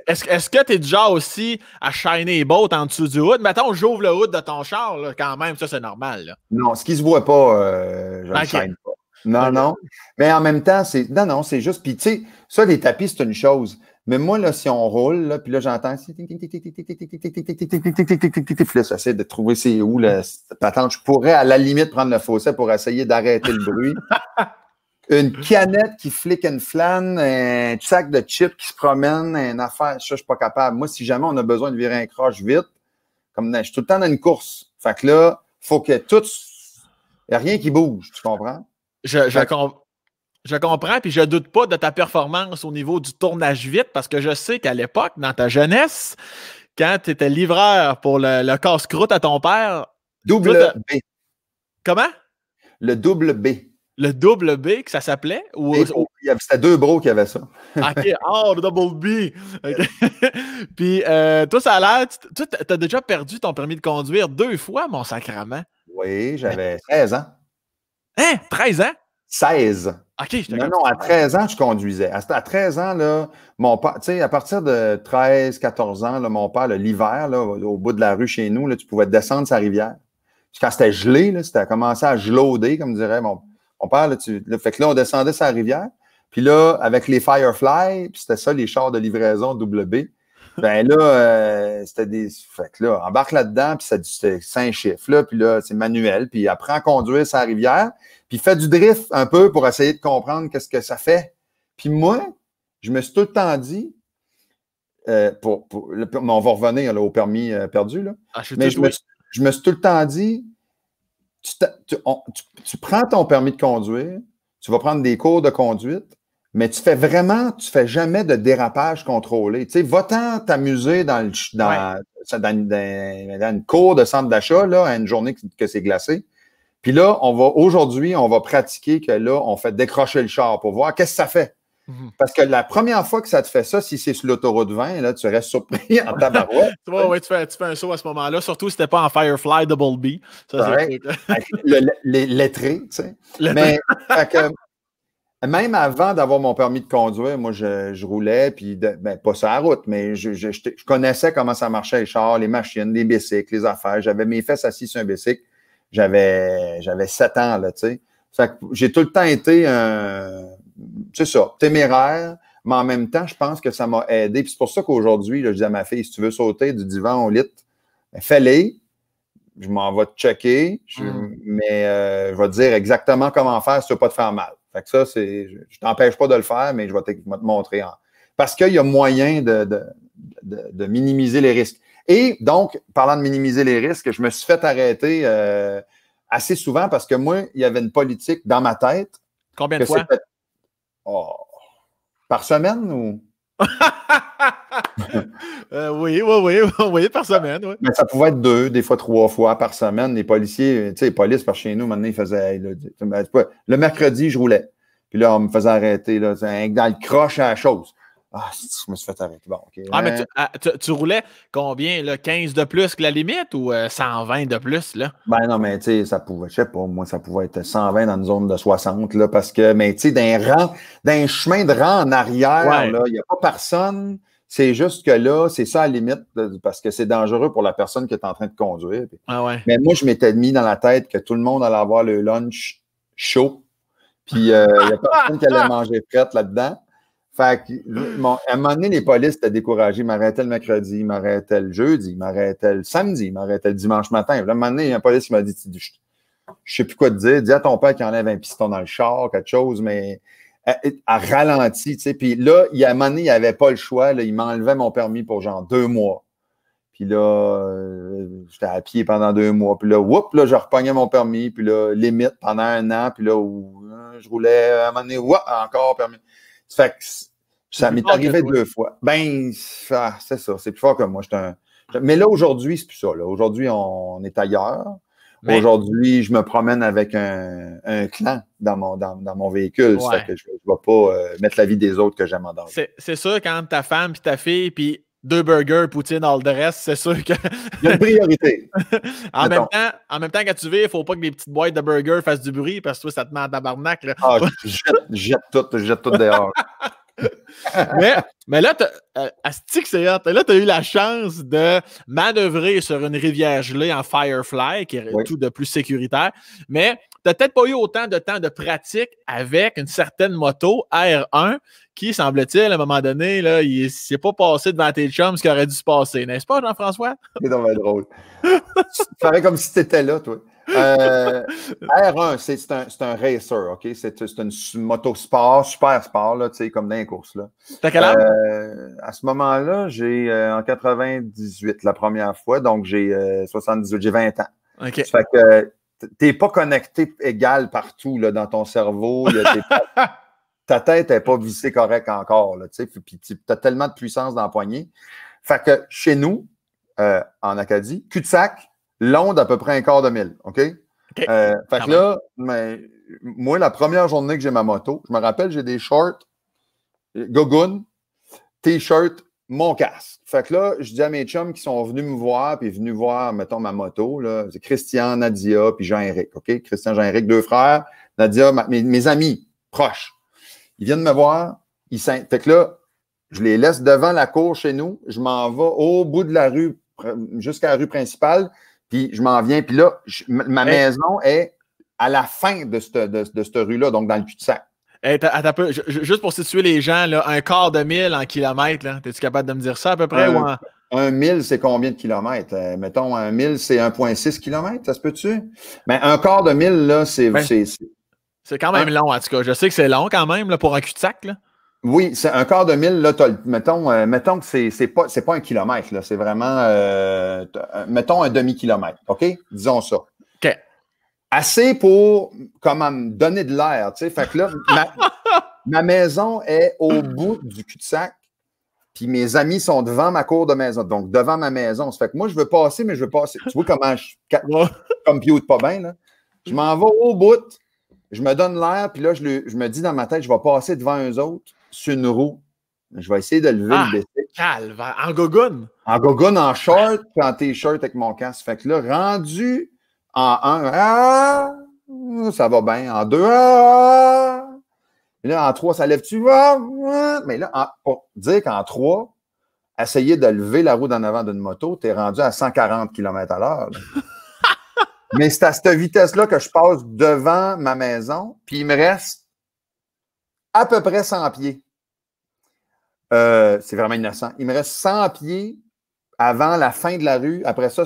est-ce, que tu es déjà aussi à shiner les bottes en dessous du hood? Mettons, j'ouvre le hood de ton char, quand même, ça, c'est normal. Non, ce qui se voit pas, je ne shine pas. Non, non. Mais en même temps, c'est. Non, non, c'est juste. Puis, tu sais, ça, les tapis, c'est une chose. Mais moi, là, si on roule, puis là, j'entends. j'essaie de trouver c'est où la patente. Je pourrais, à la limite, prendre le fossé pour essayer d'arrêter le bruit une canette qui flic une flan, un sac de chips qui se promène, une affaire, ça, je suis pas capable. Moi, si jamais on a besoin de virer un croche vite, comme je suis tout le temps dans une course. Fait que là, faut que tout. Il n'y a rien qui bouge, tu comprends? Je, je, comprends, puis je doute pas de ta performance au niveau du tournage vite, parce que je sais qu'à l'époque, dans ta jeunesse, quand tu étais livreur pour le, casse-croûte à ton père. Double B. Comment? Le double B. Le double B, que ça s'appelait? Ou... C'était deux bros qui avaient ça. <laughs> OK. Oh, le double B! <laughs> Puis, euh, toi, ça a l'air... Tu as déjà perdu ton permis de conduire deux fois, mon sacrament. Oui, j'avais 13 ans. Hein? 13 ans? 16. OK, je Non, non, à 13 ans, je conduisais. À, 13 ans, là, mon père, tu sais, à partir de 13, 14 ans, là, mon père, l'hiver, au bout de la rue chez nous, là, tu pouvais descendre sa rivière. quand c'était gelé, là, c'était commencé à gelauder, comme dirait mon, père on parle, là, fait que là, on descendait sa rivière. Puis là, avec les Firefly, puis c'était ça, les chars de livraison WB. Ben là, euh, c'était des. Fait que là, embarque là-dedans, puis c'est cinq chiffres, là, puis là, c'est manuel, puis après, à conduire sa rivière, puis fait du drift un peu pour essayer de comprendre qu'est-ce que ça fait. Puis moi, je me suis tout le temps dit, euh, pour, mais on va revenir au permis euh, perdu, là. Ah, mais je me, suis tout le temps dit, tu, prends ton permis de conduire, tu vas prendre des cours de conduite, mais tu fais vraiment, tu fais jamais de dérapage contrôlé. Tu sais, va t'amuser dans, le, dans, dans, une cour de centre d'achat, là, à une journée que, que c'est glacé. Puis là, on va aujourd'hui, on va pratiquer que là, on fait décrocher le char pour voir qu'est-ce que ça fait. Mhm. Parce que la première fois que ça te fait ça, si c'est sur l'autoroute 20, là, tu restes surpris en tabarouette. <laughs> tu tu fais, un saut à ce moment-là, surtout si t'es pas en Firefly Double B. les lettrés, tu sais. Mais, même avant d'avoir mon permis de conduire, moi, je, roulais, puis ben, pas sur la route, mais je, connaissais comment ça marchait, les chars, les machines, les bicycles, les affaires. J'avais mes fesses assises sur un bicycle. J'avais, j'avais 7 ans, là, tu sais. J'ai tout le temps été un c'est ça, téméraire, mais en même temps, je pense que ça m'a aidé. Puis c'est pour ça qu'aujourd'hui, je dis à ma fille, si tu veux sauter du divan au lit, ben, fais-le. Je m'en vais te checker, mm. mais euh, je vais te dire exactement comment faire si tu veux pas te faire mal. Fait que ça, c'est, je ne t'empêche pas de le faire, mais je vais te, montrer. parce qu'il y a moyen de, minimiser les risques. Et donc, parlant de minimiser les risques, je me suis fait arrêter euh, assez souvent parce que moi, il y avait une politique dans ma tête. Combien de fois? Oh. Par semaine ou? <laughs> euh, oui, oui, oui, oui, par semaine. Oui. Mais ça pouvait être deux, des fois trois fois par semaine. Les policiers, tu sais, les polices par chez nous, maintenant, ils faisaient. Ben, le mercredi, je roulais. Puis là, on me faisait arrêter. Là, dans le croche à la chose. Ah, je me suis fait arrêter. Bon, OK. » Ah, mais euh, ah, tu, roulais combien? Là, 15 de plus que la limite ou 120 euh, de plus? Là? Ben non, mais tu sais, ça pouvait, je sais pas, moi, ça pouvait être 120 dans une zone de 60, là, parce que, mais tu sais, d'un rang, d'un chemin de rang en arrière, il n'y a pas personne. C'est juste que là, c'est ça la limite, parce que c'est dangereux pour la personne qui est en train de conduire. Ah ouais. Mais moi, je m'étais mis dans la tête que tout le monde allait avoir le lunch chaud, puis euh, il n'y a personne qui allait manger prête là-dedans. Fait que, à un moment donné, les polices étaient découragé, Ils m'arrêtaient le mercredi, ils m'arrêtaient le jeudi, ils m'arrêtaient le samedi, ils m'arrêtaient dimanche matin. à un moment donné, il y a un police qui m'a dit Je ne sais plus quoi te dire. Dis à ton père qu'il enlève un piston dans le char, quelque chose, mais à, ralenti. Tu sais. Puis là, il, à un moment donné, il n'y avait pas le choix. Là, il m'enlevait mon permis pour genre deux mois. Puis là, euh, j'étais à pied pendant deux mois. Puis là, whoop, là, je repognais mon permis. Puis là, limite pendant un an. Puis là, euh, je roulais à un moment donné, encore permis ça m'est arrivé deux fois. Ben, c'est ça, c'est plus fort que moi. Un... Mais là, aujourd'hui, c'est plus ça. Aujourd'hui, on est ailleurs. Ben aujourd'hui, je me promène avec un, un clan dans mon, dans, mon véhicule. que je ne vais pas euh, mettre la vie des autres que j'aime en danger. C'est sûr, quand ta femme puis ta fille, puis deux burgers, poutine, all the rest, c'est sûr que. Il y a une priorité. <laughs> en, même temps, en, même temps, quand tu vis, il ne faut pas que les petites boîtes de burgers fassent du bruit parce que toi, ça te met en tabarnak. Ah, je jette, tout, je jette tout dehors. <laughs> mais, là, euh, Astic, Là, tu as eu la chance de manœuvrer sur une rivière gelée en Firefly, qui est tout de plus sécuritaire. Mais n'as peut-être pas eu autant de temps de pratique avec une certaine moto R1 qui, semble-t-il, à un moment donné, là, il ne s'est pas passé devant tes chums ce qui aurait dû se passer, n'est-ce pas, Jean-François? <laughs> C'est dommage drôle. <laughs> comme si tu étais là, toi. Euh, R1, c'est un, un, racer, OK? C'est une moto sport, super sport, là, comme dans les courses. Là. T'as quel âge? Euh, à ce moment-là, j'ai euh, en 98 la première fois, donc j'ai 78, j'ai 20 ans. OK. Ça fait que t'es pas connecté égal partout dans ton cerveau. <laughs> ta tête n'est pas vissée correcte encore. Là, puis tu as tellement de puissance dans le poignet. Fait que chez nous, euh, en Acadie, cul-de-sac, l'onde à peu près un quart de mille. OK? Euh, fait que là, moi, la première journée que j'ai ma moto, je me rappelle, j'ai des shorts, euh, gogoon, t-shirt, mon casque. Fait que là, je dis à mes chums qui sont venus me voir, puis venus voir, mettons, ma moto, là, c'est Christian, Nadia, puis Jean-Éric, OK? Christian, Jean-Éric, deux frères, Nadia, mes, amis proches. Ils viennent me voir, ils Fait que là, je les laisse devant la cour chez nous, je m'en vais au bout de la rue, jusqu'à la rue principale, puis je m'en viens, puis là, ma maison est à la fin de cette, de cette rue-là, donc dans le cul-de-sac juste pour situer les gens, un quart de mille en kilomètres, es-tu capable de me dire ça à peu près? Euh, un, mille, c'est combien de kilomètres? Euh, mettons, un mille, c'est 1,6 kilomètres, ça se peut-tu? Mais un quart de mille, ben, c'est. c'est quand même long, en tout cas. Je sais que c'est long quand même pour un cul-de-sac. Oui, c'est un quart de mille, mettons, euh, mettons que c'est, pas pas un kilomètre, c'est vraiment mettons un demi-kilomètre, OK? Disons ça assez pour comment me donner de l'air. tu sais Fait que là, <laughs> ma, maison est au bout du cul-de-sac, puis mes amis sont devant ma cour de maison, donc devant ma maison. fait que moi, je veux passer, mais je veux passer. Tu vois comment je compute pas bien, là? Je m'en vais au bout, je me donne l'air, puis là, je, me dis dans ma tête, je vais passer devant eux autres sur une roue. Je vais essayer de lever le ah, bébé. Calme, en gogone En gogone en short, puis en t-shirt avec mon casque. Fait que là, rendu en un, ah, ça va bien. En deux, ah, là, en trois, ça lève-tu? Ah, Mais là, pour dire qu'en trois, essayer de lever la roue d'en avant d'une moto, tu es rendu à 140 km à l'heure. <laughs> Mais c'est à cette vitesse-là que je passe devant ma maison, puis il me reste à peu près 100 pieds. Euh, c'est vraiment innocent. Il me reste 100 pieds avant la fin de la rue. Après ça,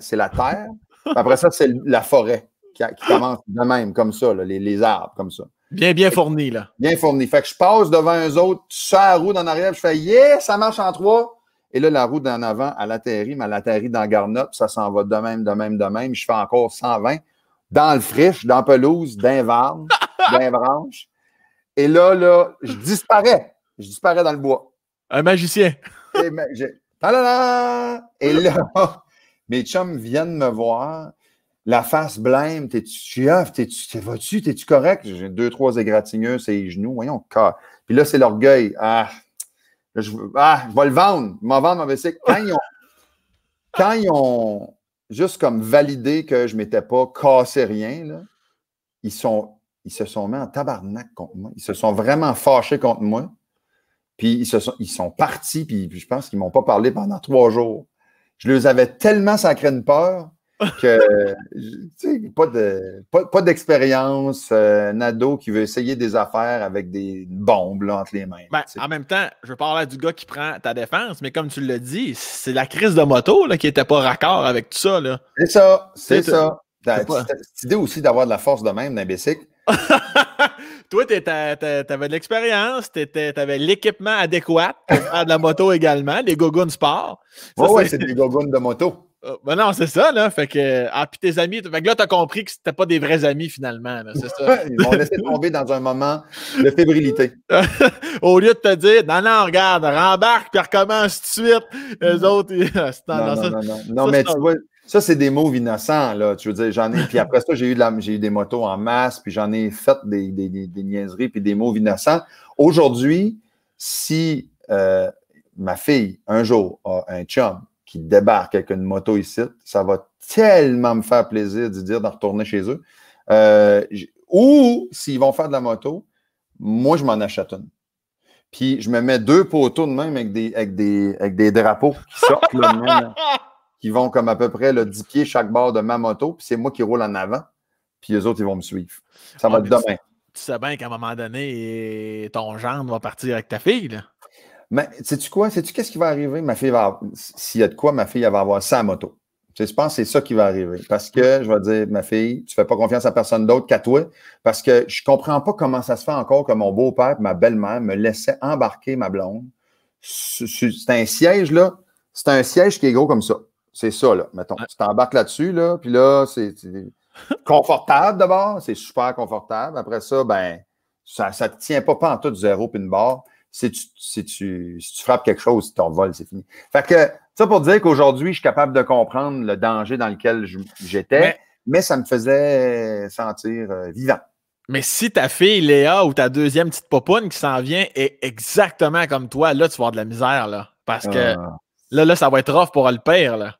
c'est la terre. Après ça, c'est la forêt qui, commence de même, comme ça, les, arbres, comme ça. Bien, bien fourni, là. Bien fourni. Fait que je passe devant un autre, je la roue en arrière, je fais Yeah, ça marche en trois. Et là, la roue d'en avant, elle atterrit, mais elle atterrit dans Garnot, ça s'en va de même, de même, de même. Je fais encore 120 dans le friche, dans pelouse, dans varne, <laughs> dans branche. Et là, là, je disparais. Je disparais dans le bois. Un magicien. Et, Et là, <laughs> Mes chums viennent me voir, la face blême, t'es-tu tu t'es-tu, vas-tu, t'es-tu correct? J'ai deux, trois égratignures, c'est les genoux, voyons, cœur. Puis là, c'est l'orgueil. Ah, ah, je, vais le vendre, je m'en vendre mon <laughs> Quand ils ont, quand ils ont juste comme validé que je ne m'étais pas cassé rien, ils, sont, ils se sont mis en tabarnak contre moi. Ils se sont vraiment fâchés contre moi. Puis ils, se sont, ils sont partis, puis, puis je pense qu'ils ne m'ont pas parlé pendant trois jours je les avais tellement sacré une peur <laughs> que, tu sais, pas, de, pas, d'expérience, euh, n'ado qui veut essayer des affaires avec des bombes entre les mains. Ben, en même temps, je parler du gars qui prend ta défense, mais comme tu l'as dit, c'est la crise de moto là, qui n'était pas raccord avec tout ça. C'est ça, c'est, ça. Ben, cette idée aussi d'avoir de la force de même d'un <laughs> Toi, t'avais de l'expérience, t'avais l'équipement adéquat pour faire de la moto également, les de sport. ouais, c'est des gogoons de moto. Oh, ben non, c'est ça, là. Fait que, ah, puis tes amis, fait que là, t'as compris que c'était pas des vrais amis, finalement, c'est ça. Ils m'ont laissé tomber dans un moment de fébrilité. <laughs> Au lieu de te dire, non, non, regarde, rembarque, puis recommence tout de suite, eux autres, ils... <laughs> non, non, non, non, mais tu vois, ça, c'est des mots innocents, là. Tu veux Puis <laughs> après ça, j'ai eu, des motos en masse, puis j'en ai fait des, niaiseries, puis des mots innocents. Aujourd'hui, si euh, ma fille, un jour, a un chum qui débarque avec une moto ici, ça va tellement me faire plaisir de dire d'en retourner chez eux. Euh, ou s'ils vont faire de la moto, moi, je m'en achète une. Puis je me mets deux poteaux de même avec des, avec des, drapeaux qui sortent là, <laughs> qui vont comme à peu près le 10 pieds chaque bord de ma moto, puis c'est moi qui roule en avant, puis les autres, ils vont me suivre. Ça ah, va être demain. Tu, sais bien qu'à un moment donné, ton gendre va partir avec ta fille, là. Mais sais-tu quoi? Sais-tu qu'est-ce qui va arriver? Ma fille va S'il y a de quoi, ma fille elle va avoir sa moto. je pense que c'est ça qui va arriver. Parce que je vais dire, ma fille, tu ne fais pas confiance à personne d'autre qu'à toi. Parce que je ne comprends pas comment ça se fait encore que mon beau-père ma belle-mère me laissaient embarquer ma blonde. C'est un siège, là. C'est un siège qui est gros comme ça. C'est ça, là, mettons. Tu t'embarques là-dessus, là, puis là, c'est <laughs> confortable d'abord, c'est super confortable. Après ça, ben, ça ne te tient pas pas en tout zéro puis une barre. Si tu, si tu, frappes quelque chose, ton vol, c'est fini. Fait que, ça pour dire qu'aujourd'hui, je suis capable de comprendre le danger dans lequel j'étais, mais, ça me faisait sentir euh, vivant. Mais si ta fille Léa ou ta deuxième petite popoune qui s'en vient est exactement comme toi, là, tu vas avoir de la misère, là. Parce que ah. là, là, ça va être off pour le pire, là.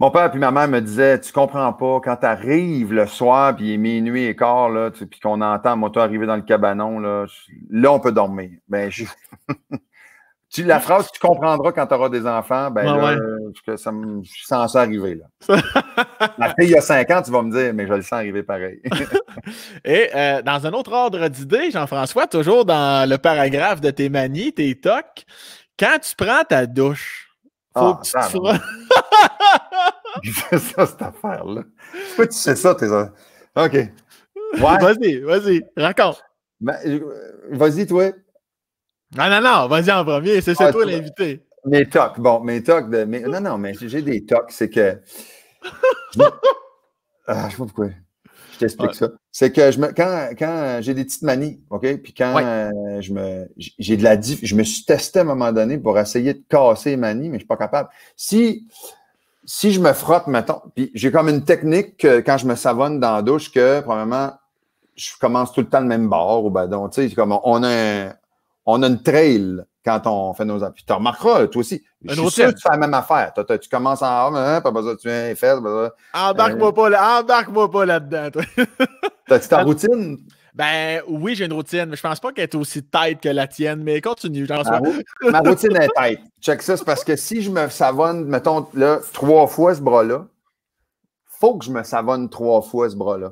Mon père et ma mère me disaient Tu comprends pas, quand tu arrives le soir, puis il est minuit et quart, là, puis qu'on entend le moto arriver dans le cabanon, là, là on peut dormir. Ben, <laughs> tu, la phrase tu comprendras quand tu auras des enfants, ben, là, ça arriver. Là. <laughs> fille, il y a 5 ans, tu vas me dire, mais je le sens arriver pareil. <laughs> et euh, dans un autre ordre d'idée, Jean-François, toujours dans le paragraphe de tes manies, tes tocs, quand tu prends ta douche, ah, Faut que tu te <laughs> ça, cette affaire-là. tu sais ça, tes. OK. vas-y, vas-y, raconte. Ben, euh, vas-y, toi. Non, non, non, vas-y en premier. C'est ah, toi l'invité. Mes tocs, bon, mes tocs de. Non, non, mais j'ai des tocs, c'est que. <laughs> ah, je sais pas pourquoi. Je t'explique ça c'est que je me, quand, quand j'ai des petites manies, OK? Puis quand euh, je me j'ai de la je me suis testé à un moment donné pour essayer de casser les manies, mais je suis pas capable. Si si je me frotte, mettons, puis j'ai comme une technique quand je me savonne dans la douche que, probablement, je commence tout le temps le même bord ou ben donc, tu sais, comme on a un, on a une trail quand on fait nos Puis tu remarqueras, toi aussi. Je suis sûr tu fais la même affaire. tu commences en homme, tu hein, pas besoin de tuer euh, Embarque-moi pas, là, embarque pas là-dedans, <laughs> T'as-tu ta routine? Ben oui, j'ai une routine, mais je pense pas qu'elle est aussi tight que la tienne, mais continue, j'en ah, Ma routine est tête. Check ça, c'est parce que si je me savonne, mettons, là, trois fois ce bras-là, faut que je me savonne trois fois ce bras-là.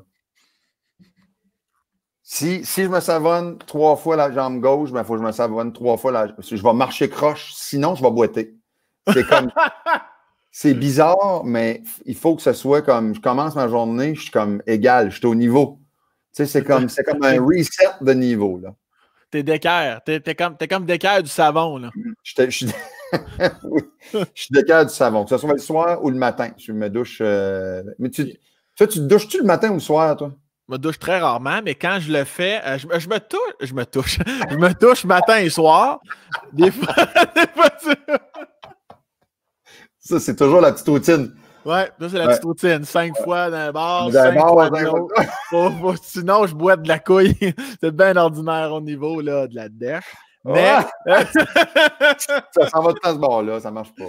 Si, je me savonne trois fois la jambe gauche, il ben, faut que je me savonne trois fois la Je vais marcher croche, sinon je vais boiter. C'est comme. <laughs> c'est bizarre, mais il faut que ce soit comme. Je commence ma journée, je suis comme égal, je suis au niveau. Tu sais, c'est comme, c'est comme un reset de niveau. Là. T'es d'équerre. T'es, es comme, d'équerre du savon. <laughs> Je, suis, d'équerre du savon, que ce soit le soir ou le matin. Tu me douche. Euh, mais tu, tu te douches-tu le matin ou le soir, toi? Je me douche très rarement, mais quand je le fais, euh, je, me touche, je me touche, <laughs> je me touche matin et soir. Des fois, <laughs> Ça, c'est toujours la petite routine. Ouais, ça, c'est la petite routine. Cinq fois dans le bar, cinq fois sinon, je bois de la couille. <laughs> c'est bien ordinaire au niveau là, de la dèche. Mais... ça s'en va de ce bord là ça marche pas.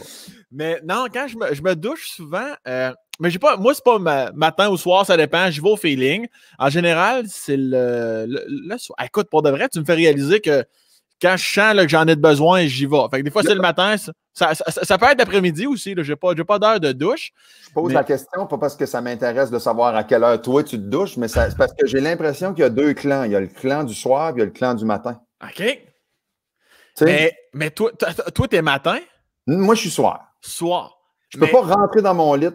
Mais non, quand je me, douche souvent, euh, mais j'ai pas, moi, c'est pas matin ou soir, ça dépend. J'y vais au feeling. En général, c'est le, ah, Écoute, pour de vrai, tu me fais réaliser que quand je sens que j'en ai besoin, j'y vais. Fait des fois, c'est le matin. Ça, peut être l'après-midi aussi. Je n'ai pas, pas d'heure de douche. Je pose la question, pas parce que ça m'intéresse de savoir à quelle heure toi tu te douches, mais c'est parce que j'ai l'impression qu'il y a deux clans. Il y a le clan du soir et il y a le clan du matin. OK. Mais, mais toi, toi, t'es matin? Moi, je suis soir. Soir. Je ne peux pas rentrer dans mon lit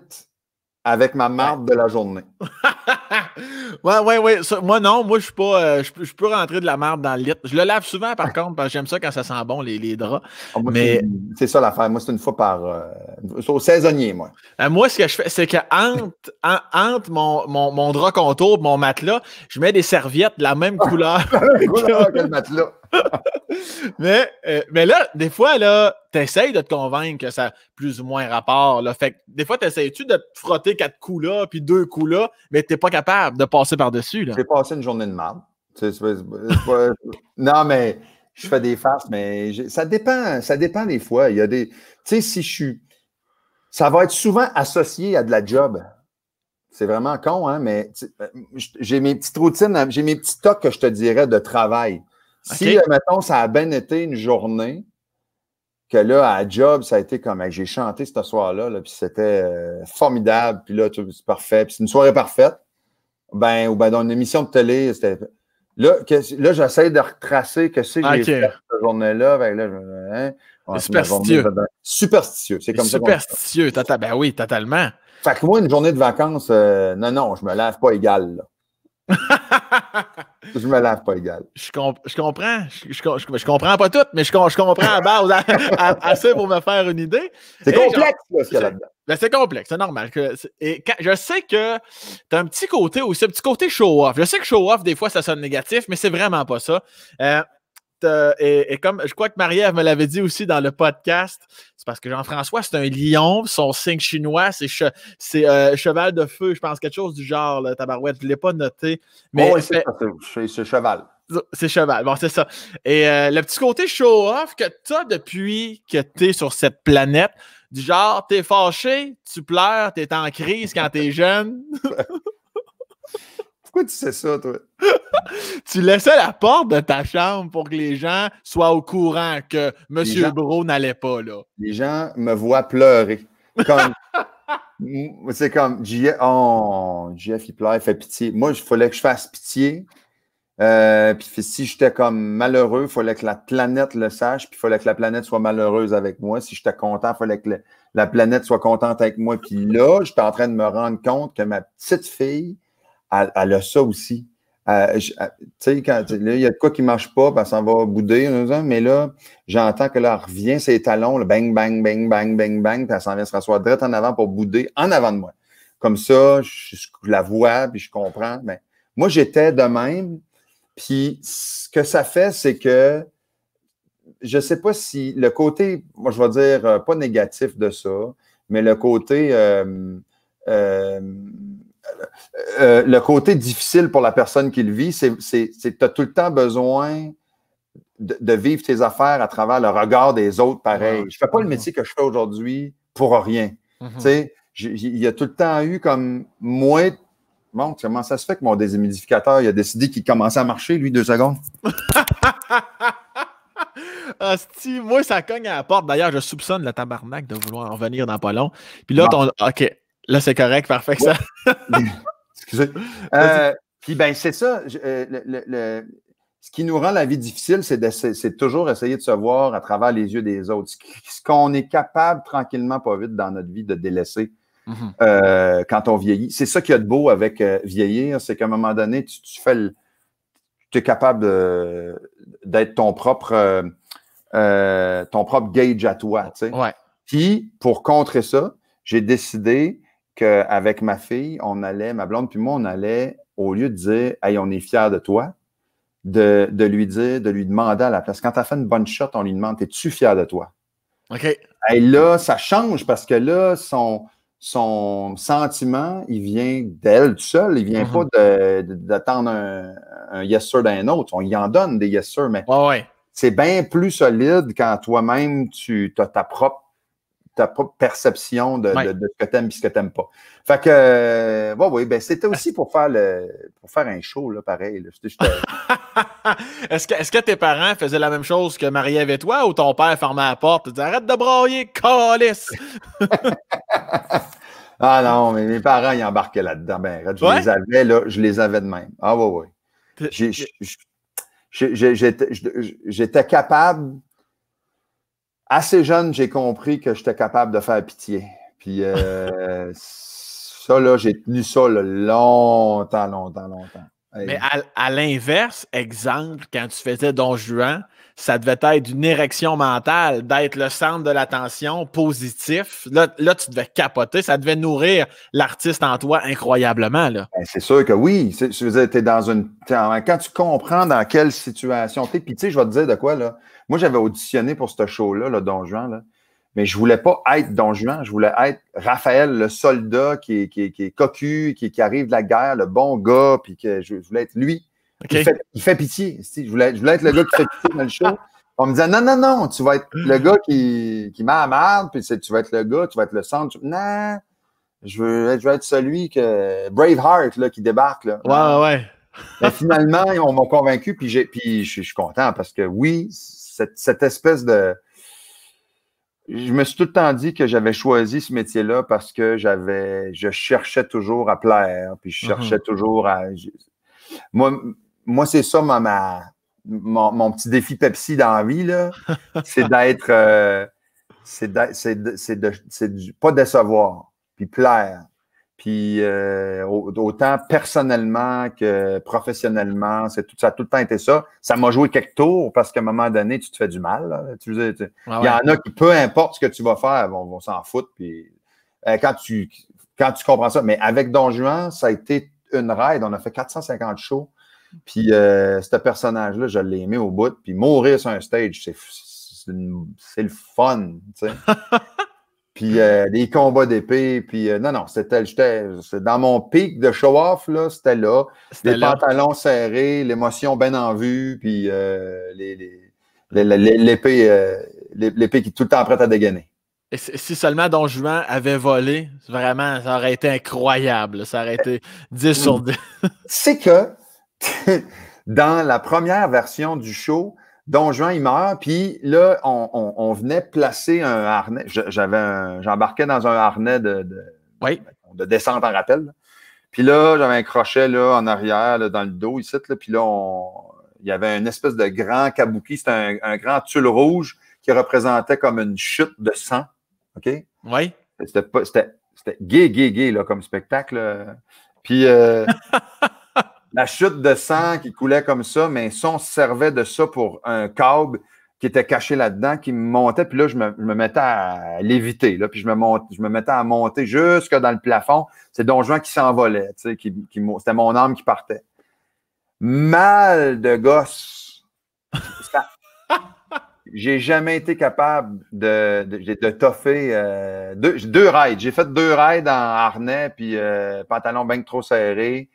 avec ma marde de la journée. <laughs> ouais, ouais, ouais. moi, non, moi, je suis pas. Euh, je, peux rentrer de la marde dans le lit. Je le lave souvent, par ah. contre, parce que j'aime ça quand ça sent bon, les, draps. Ah, mais... C'est ça l'affaire. Moi, c'est une fois par. Euh, au saisonnier, moi. Euh, moi, ce que je fais, c'est que entre, <laughs> mon, mon, drap contour mon matelas, je mets des serviettes de la même ah, <laughs> couleur. que le matelas. <laughs> mais, euh, mais là, des fois, là, t'essayes de te convaincre que ça a plus ou moins rapport. Fait des fois, t'essayes-tu de frotter quatre coups là, puis deux coups là, mais t'es pas capable de passer par-dessus. J'ai passé une journée de mal. <laughs> non, mais je fais des farces, mais ça dépend. Ça dépend des fois. Il y a des. Tu sais, si je suis. Ça va être souvent associé à de la job. C'est vraiment con, hein, mais euh, j'ai mes petites routines, hein, j'ai mes petits tocs que je te dirais de travail. Si, euh, mettons, ça a bien été une journée, que là, à job, ça a été comme, j'ai chanté cette soir-là, puis c'était euh, formidable, puis là, c'est parfait, puis c'est une soirée parfaite. Ben, ou ben, dans une émission de télé, c'était. Là, là j'essaie de retracer que c'est que j'ai ah, fait cette journée-là. Ben, là, hein, superstitieux. superstitieux, c'est comme ça. Superstitieux, ben oui, totalement. Fait que moi, une journée de vacances, euh, non, non, je me lave pas égal, <laughs> Je me lave pas égal. Je, je comprends. Je, je, comprends pas tout, mais je, comprends à base assez pour me faire une idée. C'est complexe, ce là-dedans. Ben, c'est complexe, c'est normal. Que, et je sais que tu as un petit côté aussi, un petit côté show-off. Je sais que show-off, des fois, ça sonne négatif, mais c'est vraiment pas ça. Euh, euh, et, comme je crois que Marie-Ève me l'avait dit aussi dans le podcast, c'est parce que Jean-François, c'est un lion, son signe chinois, c'est euh, cheval de feu, je pense, quelque chose du genre, tabarouette, je ne l'ai pas noté. Mais oh, c'est cheval. C'est cheval, bon, c'est ça. Et euh, le petit côté show-off que tu as depuis que tu es sur cette planète, du genre, tu es fâché, tu pleures, tu es en crise quand tu es jeune. <laughs> Pourquoi tu sais ça, toi? <laughs> tu laissais la porte de ta chambre pour que les gens soient au courant que M. Bro n'allait pas là. Les gens me voient pleurer. <laughs> c'est comme J oh, Jeff, il pleure, il fait pitié. Moi, il fallait que je fasse pitié. Euh, puis si j'étais comme malheureux, il fallait que la planète le sache, puis il fallait que la planète soit malheureuse avec moi. Si j'étais content, il fallait que la planète soit contente avec moi. Puis là, j'étais en train de me rendre compte que ma petite fille elle, a ça aussi. Euh, euh, tu sais, quand mm. il y a quoi qui ne marche pas, ben, ça va bouder, hein, mais là, j'entends que là, elle revient ses talons, bang, bang, bang, bang, bang, bang, puis elle s'en vient se rasseoir direct en avant pour bouder, en avant de moi. Comme ça, je, la vois, puis je comprends. moi, j'étais de même, puis ce que ça fait, c'est que je ne sais pas si le côté, moi, je vais dire, euh, pas négatif de ça, mais le côté. Euh, euh, le côté difficile pour la personne qui le vit, c'est que tu as tout le temps besoin de, vivre tes affaires à travers le regard des autres, pareil. Je ne fais pas le métier que je fais aujourd'hui pour rien. Mm-hmm. Il y a tout le temps eu comme moi. Bon, comment ça se fait que mon déshumidificateur il a décidé qu'il commençait à marcher, lui, deux secondes? <laughs> Hostie, moi, ça cogne à la porte. D'ailleurs, je soupçonne le tabarnak de vouloir en venir dans pas long. Puis là, OK, Là, c'est correct, parfait ça. <laughs> Excusez. Euh, puis ben, c'est ça. Euh, ce qui nous rend la vie difficile, c'est, de, toujours essayer de se voir à travers les yeux des autres. Ce qu'on est capable tranquillement, pas vite, dans notre vie, de délaisser. Mhm. Euh, quand on vieillit. C'est ça qu'il y a de beau avec vieillir, c'est qu'à un moment donné, tu, fais tu es capable d'être ton propre ton propre gauge à toi. Tu Puis, pour contrer ça, j'ai décidé qu'avec ma fille, on allait, ma blonde puis moi, on allait, au lieu de dire Hey, on est fier de toi, de, lui dire, de lui demander à la place. Quand tu as fait une bonne shot, on lui demande Es-tu fier de toi? OK. Et là, ça change parce que là, son, son sentiment, il vient d'elle tout seul. Il vient mhm. pas d'attendre un, un, yes sir d'un autre. On y en donne des yes sir, mais c'est bien plus solide quand toi-même, tu as ta propre ta propre perception de, ce que t'aimes et ce que t'aimes pas. Fait que, oui, euh, oui, ben, c'était aussi pour faire le, faire un show, là, pareil. Euh, <laughs> est-ce, que, est-ce que tes parents faisaient la même chose que Marie-Ève et toi ou ton père fermait la porte et disait arrête de broyer, calice? <laughs> ah non, mais mes parents, ils embarquaient là-dedans. Ben, je les avais, là, je les avais de même. Ah oui, oui. J'étais capable assez jeune, j'ai compris que j'étais capable de faire pitié. Puis euh, <laughs> ça, là, j'ai tenu ça là, longtemps, longtemps, longtemps. Mais à, à l'inverse, exemple, quand tu faisais Don Juan, ça devait être une érection mentale d'être le centre de l'attention positif. Là, tu devais capoter, ça devait nourrir l'artiste en toi incroyablement. Ben, c'est sûr que oui. dans une. Quand tu comprends dans quelle situation tu es, puis tu sais, je vais te dire de quoi, là. Moi, j'avais auditionné pour ce show-là, le Don Juan, Mais je voulais pas être Don Juan, je voulais être Raphaël, le soldat qui est, qui cocu, qui, qui, arrive de la guerre, le bon gars, puis que je voulais être lui. Il, fait, pitié. Je voulais, être le gars qui fait pitié dans le show. On me disait non, non, non, tu vas être le gars qui, qui met à puis tu vas être le gars, tu vas être le centre. Non, je veux, être, je veux être celui que. Braveheart là, qui débarque. Là. Ouais, ouais. Mais ben, finalement, ils m'ont convaincu, puis, je, suis content parce que oui, cette, espèce de je me suis tout le temps dit que j'avais choisi ce métier-là parce que j'avais, je cherchais toujours à plaire, puis je mm-hmm. cherchais toujours à. moi, moi, c'est ça ma, mon, petit défi Pepsi dans la vie, <laughs> c'est d'être. Euh, de, c'est de, pas décevoir, puis plaire. Puis euh, autant personnellement que professionnellement, c'est tout, ça a tout le temps été ça. Ça m'a joué quelques tours parce qu'à un moment donné, tu te fais du mal. Tu, ah Il y en a qui, peu importe ce que tu vas faire, vont, s'en foutre. Puis, euh, quand, tu, quand tu comprends ça, mais avec Don Juan, ça a été une ride. On a fait 450 shows. Puis euh, ce personnage-là, je l'ai aimé au bout. Puis mourir sur un stage, c'est le fun. <laughs> puis les euh, combats d'épée. Puis euh, non, non, c'était dans mon pic de show-off, c'était là. Les pantalons serrés, l'émotion bien en vue. Puis l'épée qui est tout le temps prête à dégainer. Et si seulement Don Juan avait volé, vraiment, ça aurait été incroyable. Ça aurait été 10 sur 10. Mm. C'est que <laughs> dans la première version du show, Don Juan, il meurt, puis là, on, venait placer un harnais. J'avais j'embarquais dans un harnais de, de, de descente en rappel. Puis là, j'avais un crochet là, en arrière, dans le dos, ici. Là, puis là, il y avait une espèce de grand kabuki. C'était un, grand tulle rouge qui représentait comme une chute de sang. OK? Oui. C'était gay, gay, gay là, comme spectacle. Euh. Puis. Euh, <laughs> la chute de sang qui coulait comme ça, mais ça, on servait de ça pour un câble qui était caché là-dedans, qui montait, puis là, je me, mettais à l'éviter, puis je me, je me mettais à monter jusque dans le plafond. C'est Don Juan qui s'envolait, tu qui, c'était mon âme qui partait. Mal de gosse. <laughs> j'ai jamais été capable de, toffer euh, deux, deux raids. J'ai fait deux raids en harnais, puis euh, pantalon bien trop serré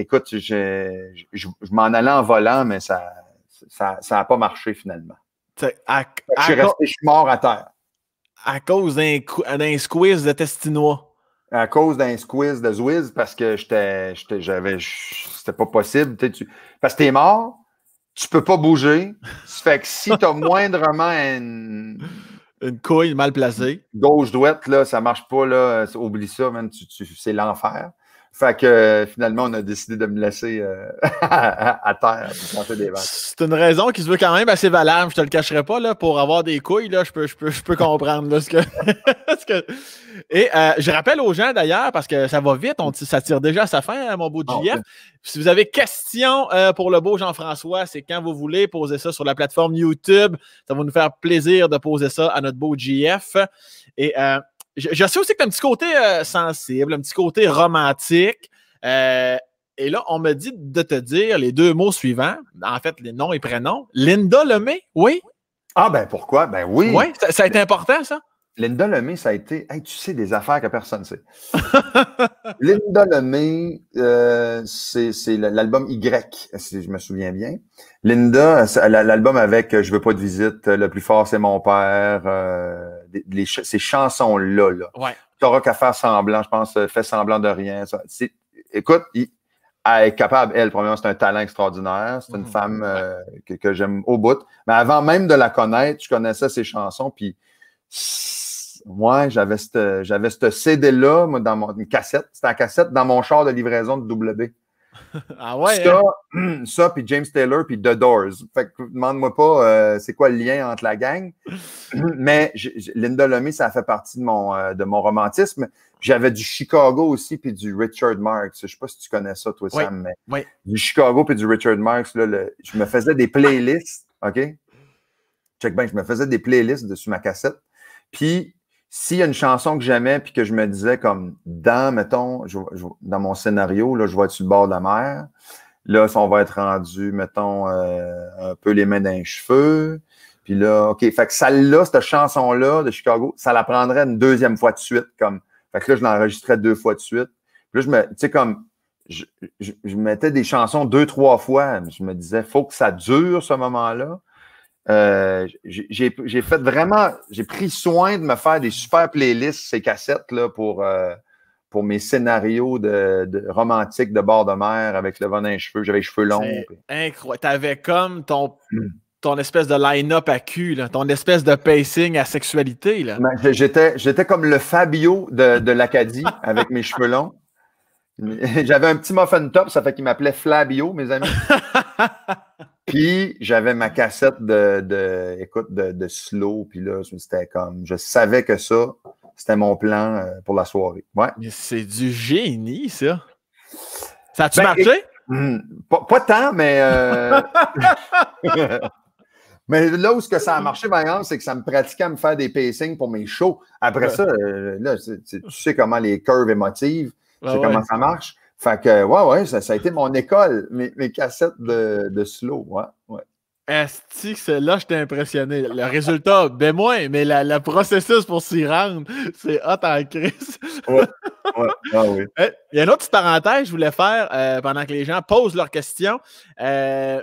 écoute, je, m'en allais en volant, mais ça n'a ça, pas marché finalement. je, suis resté, je suis mort à terre. À cause d'un squeeze de Testinois. À cause d'un squeeze de Zwiz, parce que j'avais, c'était pas possible. parce que t'es mort, tu peux pas bouger. Ça fait que si t'as <laughs> moindrement une, couille mal placée. Gauche-douette, là, ça marche pas, là. Oublie ça, c'est l'enfer. Fait que finalement, on a décidé de me laisser euh, <laughs> à, terre pour des C'est une raison qui se veut quand même assez valable, je te le cacherai pas, là, pour avoir des couilles, là, je peux, je peux, je peux comprendre là, ce, que, <laughs> ce que... Et euh, je rappelle aux gens d'ailleurs, parce que ça va vite, on, ça tire déjà à sa fin, hein, mon beau ah, JF. si vous avez questions euh, pour le beau Jean-François, c'est quand vous voulez, poser ça sur la plateforme YouTube. Ça va nous faire plaisir de poser ça à notre beau JF. Et euh, je, sais aussi que tu un petit côté euh, sensible, un petit côté romantique. Euh, et là, on me dit de te dire les deux mots suivants, en fait, les noms et prénoms. Linda Lemay, oui? Ah ben pourquoi? Ben oui. Oui, ça a été important, ça? Linda Lemay, ça a été hey, tu sais des affaires que personne ne sait. <laughs> Linda Lemay, euh, c'est l'album Y, si je me souviens bien. Linda, l'album avec euh, Je veux pas de visite, euh, Le plus fort c'est mon père, ces chansons-là. Là. Ouais. T'auras qu'à faire semblant, je pense, fais semblant de rien. Écoute, elle est capable, elle, premièrement, c'est un talent extraordinaire. C'est une mhm. femme que, que j'aime au bout. Mais avant même de la connaître, je connaissais ses chansons, puis Ouais, j'avais ce CD-là, moi, dans mon, cassette. C'était en cassette dans mon char de livraison de WB. <laughs> ah ouais? Hein? <clears throat> Ça, puis James Taylor, puis The Doors. Fait que demande-moi pas euh, c'est quoi le lien entre la gang. <clears throat> Mais Linda Lomé, ça fait partie de mon, euh, de mon romantisme. J'avais du Chicago aussi, puis du Richard Marx. Je sais pas si tu connais ça, toi, Sam, mais du Chicago puis du Richard Marx, je me faisais des playlists, OK? Check bien, je me faisais des playlists dessus ma cassette. Puis s'il y a une chanson que j'aimais, puis que je me disais comme dans, mettons, dans mon scénario, là, je vois être le bord de la mer. Là, on va être rendu, mettons, euh, un peu les mains dans les cheveux. Puis là, OK, fait que celle-là, cette chanson-là de Chicago, ça la prendrait une deuxième fois de suite. Comme. Fait que là, je l'enregistrais deux fois de suite. Puis là, je me. Tu sais, comme je, je, je, mettais des chansons deux, trois fois. Je me disais, faut que ça dure ce moment-là. Euh, j'ai fait vraiment, j'ai pris soin de me faire des super playlists, ces cassettes là, pour, euh, pour mes scénarios de, romantiques de bord de mer avec le vent d'un cheveu cheveux. J'avais les cheveux longs. Incroyable. T'avais comme ton, hmm. ton espèce de line-up à cul, ton espèce de pacing à sexualité. Ben, j'étais comme le Fabio de, de l'Acadie <laughs> avec mes cheveux longs. J'avais un petit muffin top, ça fait qu'il m'appelait Flabio, mes amis. <laughs> Puis j'avais ma cassette de, écoute, de, slow. Puis là, c'était comme, je savais que ça, c'était mon plan euh, pour la soirée. Ouais. c'est du génie, ça. Ça a-tu ben, marché? Hmm, pas, tant, mais. Euh, <laughs> <laughs> mais là où ce que ça a marché, par c'est que ça me pratiquait à me faire des pacings pour mes shows. Après ça, euh, là, tu sais comment les curves émotives, tu sais ben comment ça marche. Fait que, ouais, ouais, ça, a été mon école, mes, mes cassettes de, slow, ouais, ouais. Asti, là, j'étais impressionné. Le résultat, ben moins, mais le processus pour s'y rendre, c'est hot en crise. Ouais, ouais, ah oui. <laughs> Eh, il y a une autre parenthèse que je voulais faire euh, pendant que les gens posent leurs questions. Euh,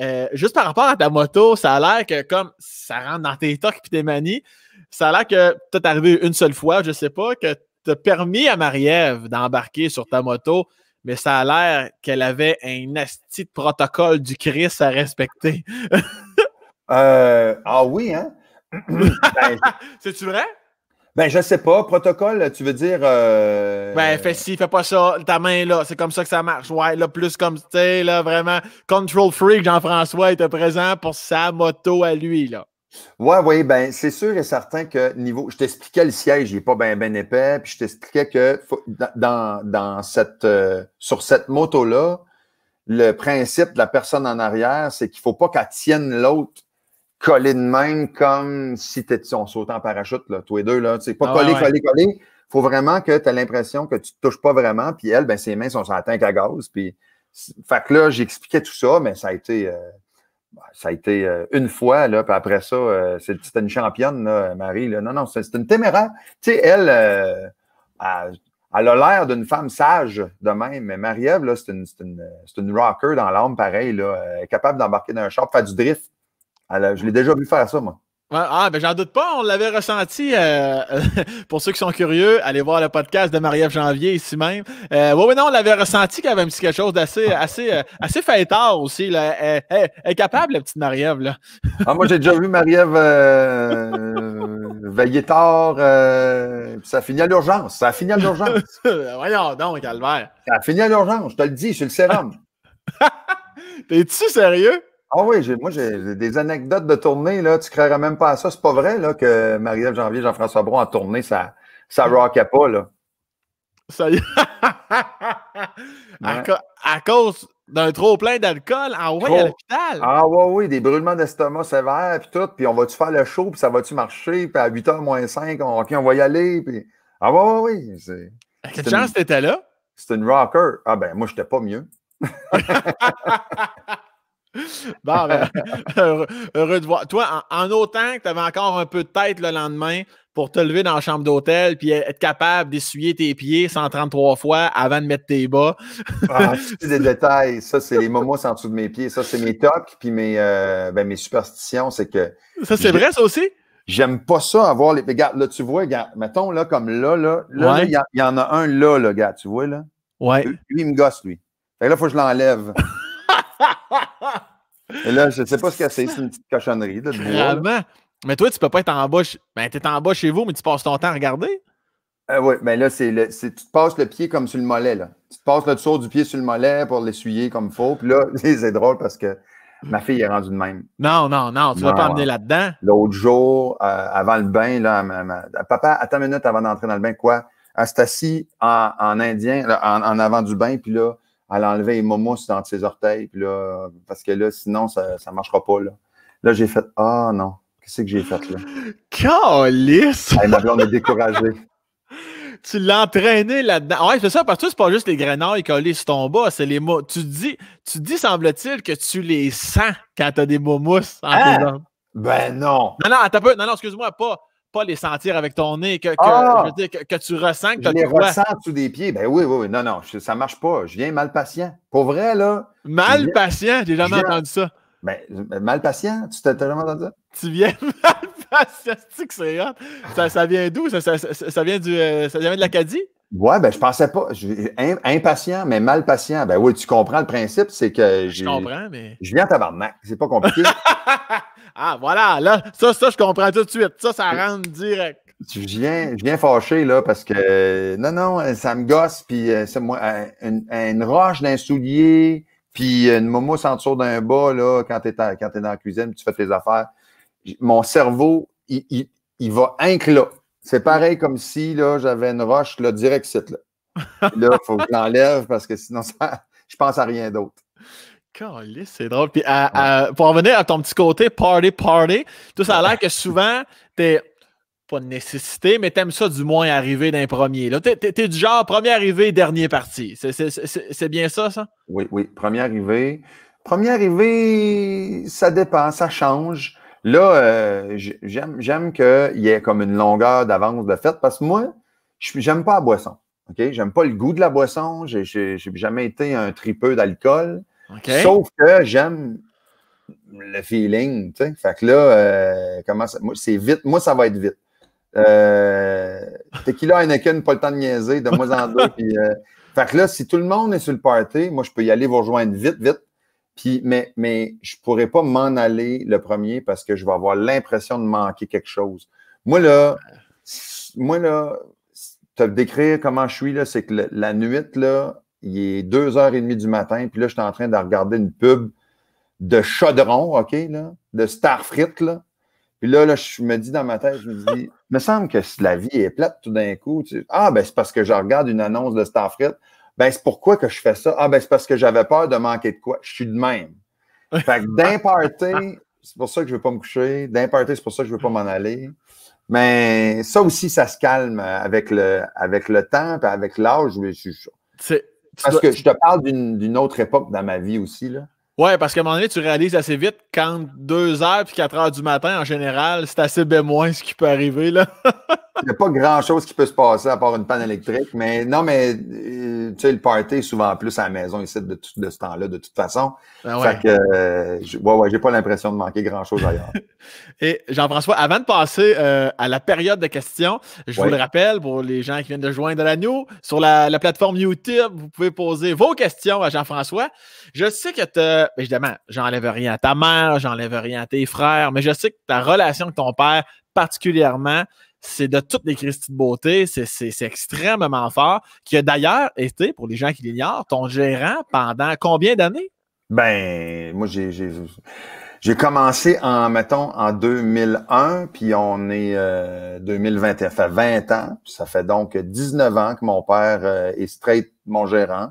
euh, juste par rapport à ta moto, ça a l'air que comme ça rentre dans tes tocs et tes manies, ça a l'air que peut-être arrivé une seule fois, je sais pas, que permis à Marie-Ève d'embarquer sur ta moto, mais ça a l'air qu'elle avait un asti protocole du Christ à respecter. <laughs> Euh, ah oui, hein? <laughs> Ben, C'est-tu vrai? Ben, je sais pas. Protocole, tu veux dire. Euh, ben, fais ci, fais pas ça. Ta main, là, c'est comme ça que ça marche. Ouais, là, plus comme, tu sais, là, vraiment. Control Freak, Jean-François était présent pour sa moto à lui, là. Oui, oui, ben c'est sûr et certain que niveau. Je t'expliquais le siège, il n'est pas bien ben épais, puis je t'expliquais que dans, cette euh, sur cette moto-là, le principe de la personne en arrière, c'est qu'il ne faut pas qu'elle tienne l'autre collée de même comme si on sautait en parachute, là, tous les deux. Là. C'est pas coller, collé, collé, Il faut vraiment que tu aies l'impression que tu ne touches pas vraiment, puis elle, ben, ses mains sont sur la tank à gaz. Puis... Fait que là, j'expliquais tout ça, mais ça a été. Euh, bah, ça a été euh, une fois, là, puis après ça, euh, c'était une championne, Marie. Non, non, c'est une téméraire. Tu sais, elle, euh, elle, a l'air d'une femme sage de même, mais Marie-Ève, c'est une, rocker dans l'âme, pareil, là, capable d'embarquer dans un char, faire du drift. je l'ai déjà vu faire ça, moi. Ah, ben j'en doute pas, on l'avait ressenti. Euh, <laughs> pour ceux qui sont curieux, allez voir le podcast de Marie-Ève Janvier ici même. oui, euh, oui, non, on l'avait ressenti y avait un petit quelque chose d'assez assez, euh, assez aussi. Là. Elle, est capable, la petite Marie-Ève. <laughs> Ah, moi, j'ai déjà vu Marie-Ève veiller tard. ça finit à l'urgence. Ça finit à l'urgence. <laughs> Voyons donc, Albert. Ça finit à l'urgence, je te le dis, c'est le sérum. T'es-tu sérieux? Ah oui, moi j'ai des anecdotes de tournée, là, tu croirais même pas à ça. C'est pas vrai là, que Marie-Ève Janvier, Jean-François Bron en tournée, ça, ça rockait pas, là. Ça y est. à, cause d'un trop plein d'alcool, en ah ouais, à l'hôpital. Ah oui, oui, des brûlements d'estomac sévères, puis tout, puis on va-tu faire le show, puis ça va-tu marcher, puis à 8h moins 5, on, on va y aller, puis... Ah oui, oui, oui. quelle chance t'étais là? C'était une rocker. Ah ben, moi, j'étais pas mieux. <laughs> <laughs> Bon, ben, <laughs> heureux, de voir. Toi, en, autant que tu avais encore un peu de tête le lendemain pour te lever dans la chambre d'hôtel puis être capable d'essuyer tes pieds 133 fois avant de mettre tes bas. c'est ah, des détails. Ça, c'est les momos en dessous de mes pieds. Ça, c'est mes tocs puis euh, ben, mes, superstitions. C'est que. Ça, c'est vrai, ça aussi? J'aime pas ça avoir les. Regarde, là, tu vois, mettons, là, comme là, là, il y, en a un là, le gars, tu vois, là. Ouais. Lui, il me gosse, lui. Fait que là, il faut que je l'enlève. Et là, je ne sais pas ce que c'est, <laughs> c'est une petite cochonnerie. Là, Vraiment. Mais toi, tu ne peux pas être en bas. Ben, tu es en bas chez vous, mais tu passes ton temps à regarder. Euh, oui, mais ben là, c'est tu te passes le pied comme sur le mollet. Là. Tu te passes le dessous du pied sur le mollet pour l'essuyer comme il faut. Puis là, <laughs> c'est drôle parce que ma fille est rendue de même. Non, non, non, tu ne vas pas emmener là-dedans. L'autre jour, euh, avant le bain, là, papa, attends une minute avant d'entrer dans le bain, quoi? Elle en, indien, en, avant du bain, puis là, à l'enlever les momos dans ses orteils, puis là, parce que là, sinon, ça ne marchera pas. Là, là j'ai fait Ah non, qu'est-ce que j'ai fait là? <laughs> Calice! Elle m'a blonde découragé. <laughs> tu entraîné là-dedans. Ouais, c'est ça, parce que c'est pas juste les qui collées sur ton bas, c'est les mots. Tu dis, tu dis semble-t-il, que tu les sens quand t'as des momousses en hein? tes Ben non. Non, non, attends peu. Non, non, excuse-moi, pas les sentir avec ton nez, que, que, ah! que, tu ressens que tu les ressens sous des pieds. Ben oui, oui, oui. Non, non, ça ne marche pas. Je viens mal patient. Pour vrai, là. Mal patient, j'ai jamais entendu ça. Ben, euh, mal patient, tu t'as jamais entendu ça? Tu viens <laughs> mal patient, c'est Ça, ça vient d'où? Ça, ça, vient euh, ça vient de l'Acadie? Ouais, ben je pensais pas. impatient, mais mal patient. Ben oui, tu comprends le principe, c'est que. Je comprends, mais. Je viens C'est pas compliqué. <laughs> ah, voilà, là, ça, ça, je comprends tout de suite. Ça, ça rentre direct. Je viens, je viens fâché, là, parce que non, non, euh, ça me gosse, puis euh, c'est moi, euh, une, roche d'un soulier, puis une momo en d'un bas, là, quand t'es es dans la cuisine, tu fais tes affaires. Mon cerveau, il, il, il va inclure c'est pareil comme si j'avais une roche le direct site. Là, il <laughs> faut que je l'enlève parce que sinon, ça, je pense à rien d'autre. C'est drôle. Puis pour revenir à ton petit côté party, party, tout ça a l'air que souvent, t'es pas de nécessité, mais t'aimes ça du moins arriver d'un premier. Tu es du genre premier arrivé, dernier parti. C'est, bien ça, ça? Oui, oui. Premier arrivé. Premier arrivé, ça dépend, ça change. Là, euh, j'aime, j'aime qu'il y ait comme une longueur d'avance de fête, parce que moi, j'aime pas la boisson. OK? J'aime pas le goût de la boisson. J'ai, j'ai, jamais été un tripeux d'alcool. Sauf que j'aime le feeling. sais Fait que là, euh, comment ça, moi, c'est vite. Moi, ça va être vite. Euh, tequila a pas le temps de niaiser, de moi en deux. <laughs> Euh, fait que là, si tout le monde est sur le party, moi, je peux y aller vous rejoindre vite, vite. Puis, mais, mais je ne pourrais pas m'en aller le premier parce que je vais avoir l'impression de manquer quelque chose. Moi, là, moi, là, te décrire comment je suis, là, c'est que la nuit, là, il est 2h30 du matin, puis là, je suis en train de regarder une pub de chaudron, OK, là, de starfrit, là. Puis là, là, je me dis dans ma tête, je me dis, <laughs> me semble que la vie est plate tout d'un coup. Ah, ben c'est parce que je regarde une annonce de starfrit ben c'est pourquoi que je fais ça? Ah, ben c'est parce que j'avais peur de manquer de quoi. Je suis de même. <laughs> Fait que d'imparter, c'est pour ça que je ne veux pas me coucher. D'imparter, c'est pour ça que je ne veux pas m'en aller. Mais ça aussi, ça se calme avec le, avec le temps, et avec l'âge. Parce que je te parle d'une autre époque dans ma vie aussi. Là. Ouais, parce qu'à un moment donné, tu réalises assez vite quand 2h et 4h du matin, en général, c'est assez bien moins ce qui peut arriver. Là. <laughs> Il n'y a pas grand-chose qui peut se passer à part une panne électrique. Mais non, mais euh, tu sais, le party est souvent plus à la maison ici de, de ce temps-là, de toute façon. Ben Fait que, euh, ouais, ouais, j'ai pas l'impression de manquer grand-chose ailleurs. <laughs> Et Jean-François, avant de passer euh, à la période de questions, je vous le rappelle pour les gens qui viennent de joindre la nous, sur la, plateforme YouTube, vous pouvez poser vos questions à Jean-François. Je sais que tu, évidemment, j'enlève rien à ta mère, j'enlève rien à tes frères, mais je sais que ta relation avec ton père, particulièrement, c'est de toutes les crises de beauté, c'est extrêmement fort, qui a d'ailleurs été, pour les gens qui l'ignorent, ton gérant pendant combien d'années? Ben, moi, j'ai... J'ai commencé en, mettons, en 2001, puis on est euh, 2021, ça fait 20 ans. Ça fait donc 19 ans que mon père euh, est straight mon gérant.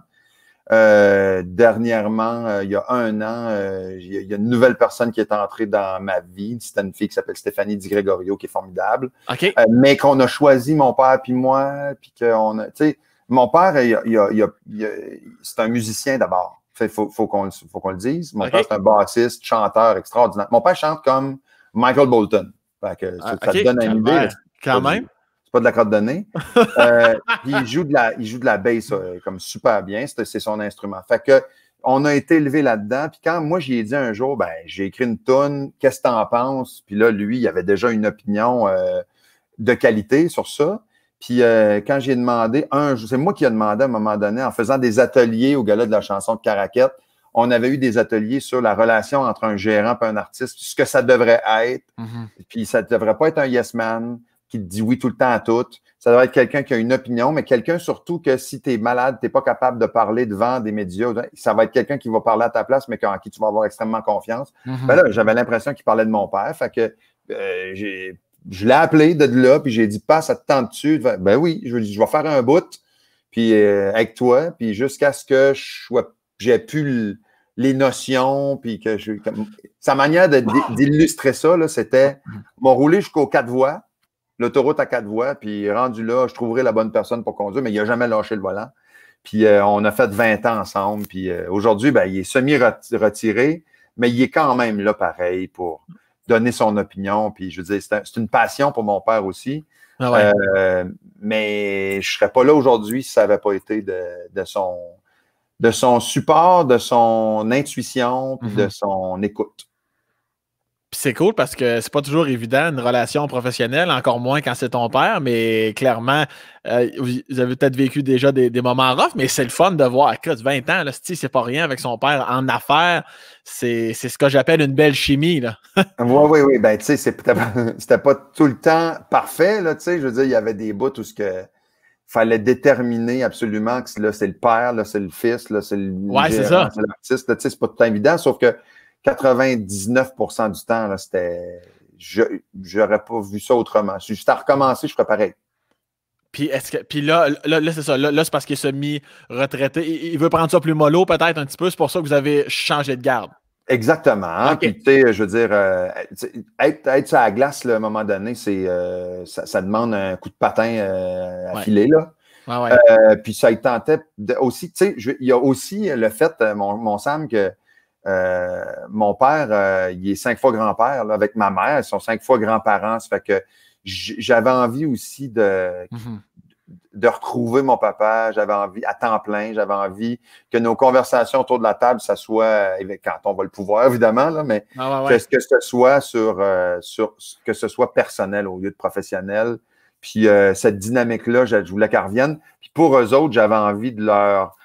Euh, dernièrement, euh, il y a un an, euh, il, y a, une nouvelle personne qui est entrée dans ma vie. C'est une fille qui s'appelle Stéphanie Di Gregorio, qui est formidable. mais qu'on a choisi, mon père puis moi, puis qu'on a. Tu sais, mon père, il, il, c'est un musicien d'abord. Fait, faut, faut qu'on le dise. Mon père, c'est un bassiste, chanteur extraordinaire. Mon père chante comme Michael Bolton. Ah, ça, te donne une idée. Quand même c'est pas de la corde donnée. <laughs> Euh, il, joue de la, il joue de la bass euh, comme super bien, c'est son instrument. Fait que on a été élevé là-dedans. Puis quand moi j'ai dit un jour, ben j'ai écrit une tune qu'est-ce que en penses? Puis là, lui, il avait déjà une opinion euh, de qualité sur ça. Puis euh, quand j'ai demandé, un c'est moi qui ai demandé à un moment donné, en faisant des ateliers au gala de la chanson de Caraquette, on avait eu des ateliers sur la relation entre un gérant et un artiste, ce que ça devrait être. Mm-hmm. Puis ça ne devrait pas être un yes man qui te dit oui tout le temps à tout. Ça doit être quelqu'un qui a une opinion, mais quelqu'un surtout que si tu es malade, tu n'es pas capable de parler devant des médias, ça va être quelqu'un qui va parler à ta place, mais en qui tu vas avoir extrêmement confiance. Mhm. Ben j'avais l'impression qu'il parlait de mon père. Fait que euh, j'ai, je l'ai appelé de là, puis j'ai dit Pas, ça te tente dessus. Ben oui, je, je vais faire un bout, puis euh, avec toi, puis jusqu'à ce que j'ai pu les notions, puis que je. Sa manière d'illustrer ça, c'était mhm. m'ont roulé jusqu'aux quatre voies l'autoroute à quatre voies, puis rendu là, je trouverai la bonne personne pour conduire, mais il n'a jamais lâché le volant. Puis euh, on a fait 20 ans ensemble. Puis euh, aujourd'hui, ben, il est semi-retiré, mais il est quand même là pareil pour donner son opinion. Puis je veux dire, c'est, une passion pour mon père aussi. Ah euh, mais je ne serais pas là aujourd'hui si ça n'avait pas été de, son, de son support, de son intuition, de mhm. son écoute c'est cool parce que c'est pas toujours évident une relation professionnelle, encore moins quand c'est ton père, mais clairement, euh, vous avez peut-être vécu déjà des, moments rough, mais c'est le fun de voir. Écoute, 20 ans, là, c'est pas rien avec son père en affaires. C'est, ce que j'appelle une belle chimie. Là. oui, oui, oui. Ben, tu sais, <laughs> c'était pas tout le temps parfait. Là, je veux dire, il y avait des bouts où ce que fallait déterminer absolument que là, c'est le père, là, c'est le fils, là, c'est le. Ouais, c'est ça. C'est C'est pas tout le temps évident, sauf que 99 du temps, c'était. Je pas vu ça autrement. Si j'étais à recommencer, je ferais pareil. Puis, est que, puis là, là, c'est ça. Là, c'est parce qu'il est semi-retraité. Il, veut prendre ça plus mollo, peut-être un petit peu. C'est pour ça que vous avez changé de garde. Exactement. Hein? Puis, tu sais, je veux dire, euh, être, être sur glace, le à un moment donné, c'est, euh, ça, demande un coup de patin à euh, filer, puis ça, il tentait de, aussi, tu sais, il y a aussi le fait, mon, mon Sam, que euh, mon père, euh, il est cinq fois grand-père avec ma mère. Ils sont cinq fois grands-parents. Ça fait que j'avais envie aussi de, mm-hmm. de retrouver mon papa. J'avais envie à temps plein. J'avais envie que nos conversations autour de la table, ça soit quand on va le pouvoir, évidemment, là, mais ah, Que, ce soit sur, euh, sur que ce soit personnel au lieu de professionnel. Puis cette dynamique-là, je voulais qu'elle revienne. Puis pour eux autres, j'avais envie de leur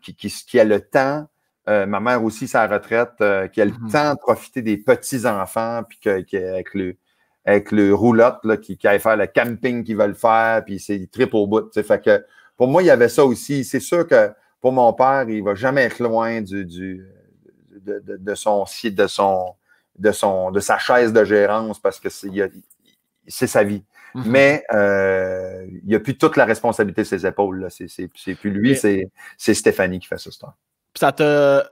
qui, qui, qui a le temps euh, ma mère aussi, sa retraite, euh, qui a le mhm. temps de profiter des petits-enfants, puis que, avec, le, avec le roulotte, là, qui, qui faire le camping qu'ils veulent faire, puis c'est trip au bout. Fait que pour moi, il y avait ça aussi. C'est sûr que pour mon père, il ne va jamais être loin du, du de, de, de, son de son de son de sa chaise de gérance parce que c'est sa vie. Mhm. Mais euh, il n'a a plus toute la responsabilité de ses épaules. C'est plus lui, c'est Stéphanie qui fait ça ce temps ça te.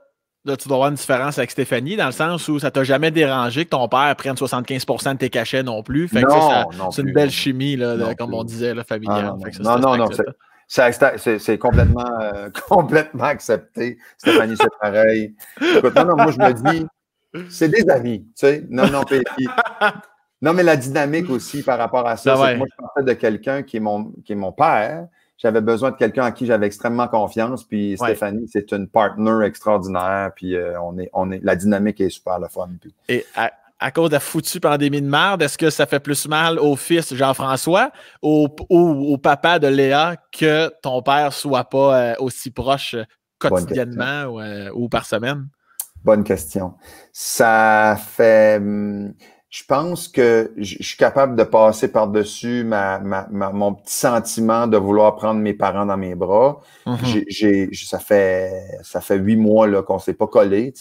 tu dois avoir une différence avec Stéphanie, dans le sens où ça t'a jamais dérangé que ton père prenne 75 de tes cachets non plus. c'est une belle chimie, comme on disait, ah, familiale. non, non, non. C'est complètement, euh, <laughs> complètement accepté. Stéphanie, c'est pareil. Écoute, non, non, moi, je me dis, c'est des amis, Non, non, Non, mais la dynamique aussi par rapport à ça, ben c'est que moi, je parle de quelqu'un qui, qui est mon père, j'avais besoin de quelqu'un à qui j'avais extrêmement confiance. Puis Stéphanie, c'est une partenaire extraordinaire. Puis euh, on est, on est, la dynamique est super le fun. Et à, cause de la foutue pandémie de merde, est-ce que ça fait plus mal au fils Jean-François ou au, papa de Léa que ton père soit pas euh, aussi proche quotidiennement euh, ou, par semaine? Bonne question. Ça fait. Hmm, je pense que je suis capable de passer par-dessus ma, mon petit sentiment de vouloir prendre mes parents dans mes bras. Mhm. ça fait ça fait huit mois qu'on qu'on s'est pas collé,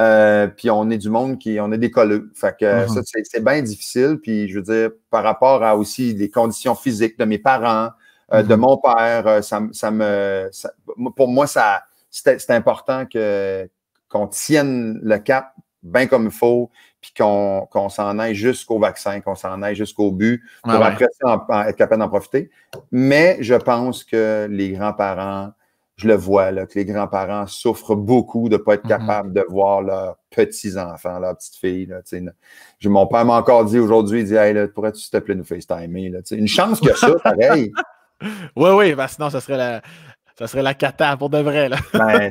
euh, puis on est du monde qui, on est des Fait que mhm. c'est, bien difficile. Puis je veux dire, par rapport à aussi les conditions physiques de mes parents, euh, de mhm. mon père, euh, ça, me, pour moi, ça, c'est, important que, qu'on tienne le cap bien comme il faut, puis qu'on s'en aille jusqu'au vaccin, qu'on s'en aille jusqu'au but, pour va être capable d'en profiter. Mais je pense que les grands-parents, je le vois, que les grands-parents souffrent beaucoup de ne pas être mhm. capables de voir leurs petits-enfants, leurs petites filles. mon père m'a encore dit aujourd'hui, il dit Hey, pourrais-tu s'il te plaît nous ce Là, une chance que ça, pareil. oui, <laughs> oui, ben, sinon, ce serait la, ça serait la cata pour de vrai. Là. ben,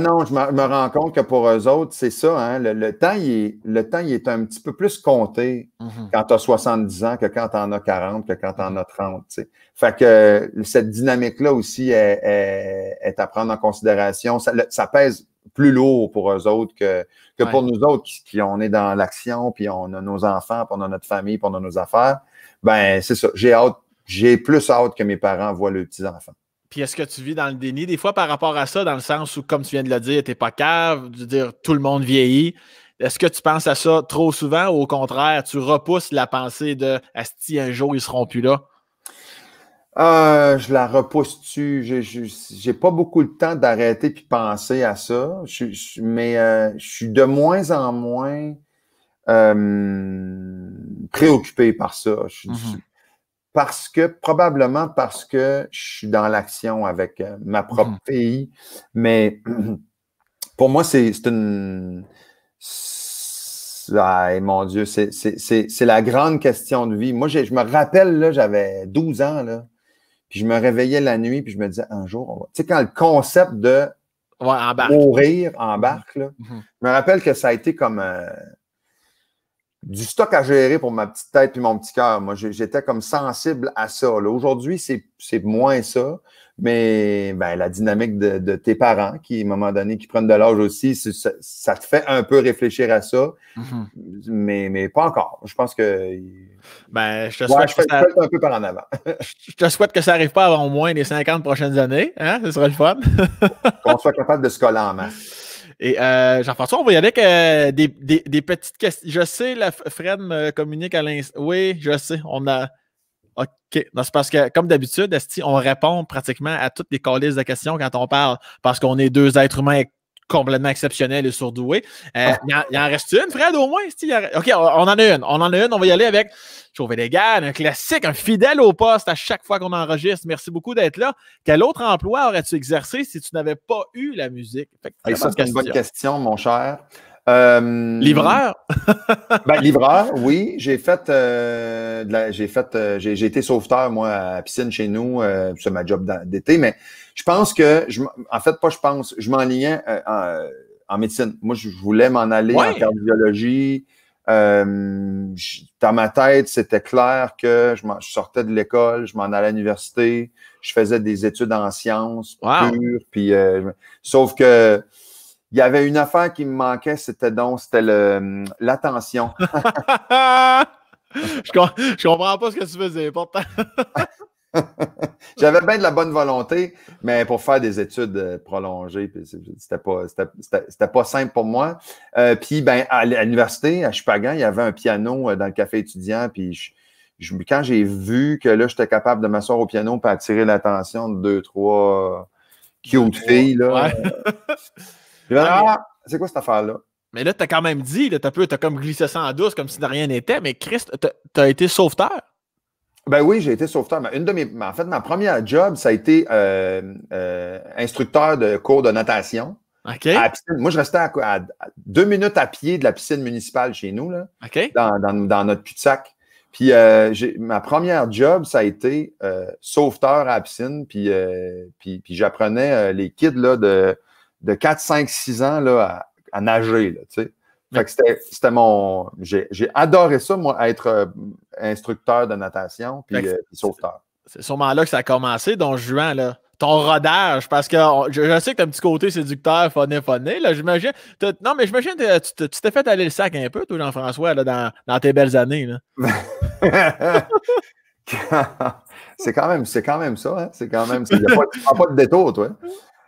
non, je me, rends compte que pour eux autres, c'est ça. Hein, le, temps, il est, le temps, est un petit peu plus compté mhm. quand tu as 70 ans que quand tu en as 40, que quand mhm. tu en as 30. Fait que cette dynamique-là aussi est, est, à prendre en considération. Ça, pèse plus lourd pour eux autres que, que pour nous autres qui, on est dans l'action, puis on a nos enfants, puis on a notre famille, puis on a nos affaires. Ben, c'est ça. J'ai hâte, j'ai plus hâte que mes parents voient le petits enfant est-ce que tu vis dans le déni des fois par rapport à ça, dans le sens où, comme tu viens de le dire, t'es pas cave, de dire tout le monde vieillit. Est-ce que tu penses à ça trop souvent ou au contraire, tu repousses la pensée de « Asti, un jour ils seront plus là? Euh, je la repousse-tu. J'ai pas beaucoup de temps d'arrêter puis penser à ça. mais euh, je suis de moins en moins euh, préoccupé par ça. Je, suis mm-hmm parce que, probablement parce que je suis dans l'action avec euh, ma mhm. propre pays. mais <clears throat> pour moi, c'est une. Ah, mon Dieu, c'est la grande question de vie. Moi, je, me rappelle, là, j'avais 12 ans, là, puis je me réveillais la nuit, puis je me disais, un jour, on Tu sais, quand le concept de mourir embarque, mhm. là, mhm. je me rappelle que ça a été comme... Euh, du stock à gérer pour ma petite tête et mon petit cœur. Moi, j'étais comme sensible à ça. Aujourd'hui, c'est moins ça, mais ben, la dynamique de, tes parents qui, à un moment donné, qui prennent de l'âge aussi, ça, te fait un peu réfléchir à ça, mm-hmm. mais, mais pas encore. Je pense que... Ben, je te souhaite que ça... un peu par en avant. <laughs> je te souhaite que ça n'arrive pas avant au moins les 50 prochaines années. Hein? Ce sera le fun. Qu'on soit capable de se coller en main. Et euh, Jean-François, on va y aller avec euh, des, petites questions. Je sais, la Fred me communique à l'instant. Oui, je sais, on a. OK. C'est parce que, comme d'habitude, on répond pratiquement à toutes les colises de questions quand on parle, parce qu'on est deux êtres humains complètement exceptionnel et surdoué. Euh, ah. il, en, en, reste une, Fred, au moins. OK, on, en a une. On en a une. On va y aller avec Chauvet des un classique, un fidèle au poste à chaque fois qu'on enregistre. Merci beaucoup d'être là. Quel autre emploi aurais-tu exercé si tu n'avais pas eu la musique? c'est une bonne question, mon cher. Euh, livreur? <laughs> ben, livreur, oui. J'ai fait, euh, j'ai fait, euh, j'ai, été sauveteur, moi, à piscine chez nous. Euh, c'est ma job d'été, mais je pense que, je, en fait, pas je pense, je m'en en, en, médecine. Moi, je voulais m'en aller en cardiologie. dans ma tête, c'était clair que je, sortais de l'école, je m'en allais à l'université, je faisais des études en sciences puis sauf que il y avait une affaire qui me manquait, c'était donc c'était hum, l'attention. <laughs> je, je, comprends pas ce que tu faisais, pourtant. <laughs> J'avais bien de la bonne volonté, mais pour faire des études euh, prolongées, c'était pas, pas simple pour moi. Euh, puis ben, à l'université, à Chupagan, il y avait un piano euh, dans le café étudiant, puis quand j'ai vu que là, j'étais capable de m'asseoir au piano pour attirer l'attention de deux, trois cute filles, là, <laughs> Ah, c'est quoi cette affaire-là? Mais là, t'as quand même dit, t'as as comme glissé ça en douce comme si de rien n'était, mais Christ, as été sauveteur. Ben oui, j'ai été sauveteur. Une de mes, en fait, ma première job, ça a été euh, euh, instructeur de cours de natation. Ok. Moi, je restais à, deux minutes à pied de la piscine municipale chez nous, là, dans, notre cul-de-sac. Puis euh, ma première job, ça a été sauveteur à la piscine. Puis, puis, j'apprenais les kids là, de de 4, 5, 6 ans là, à, nager. Là, fait que c'était mon. J'ai adoré ça, moi, être euh, instructeur de natation puis, euh, sauveteur. C'est sûrement là que ça a commencé, donc, juin là ton rodage, parce que je, sais que tu un petit côté séducteur, phoné, phoné, là, j'imagine. Non, mais j'imagine que euh, tu t'es fait aller le sac un peu, toi, Jean-François, dans, dans, tes belles années, <laughs> c'est quand même, c'est quand même ça, hein? c'est quand même, il n'y a pas, de détour, toi.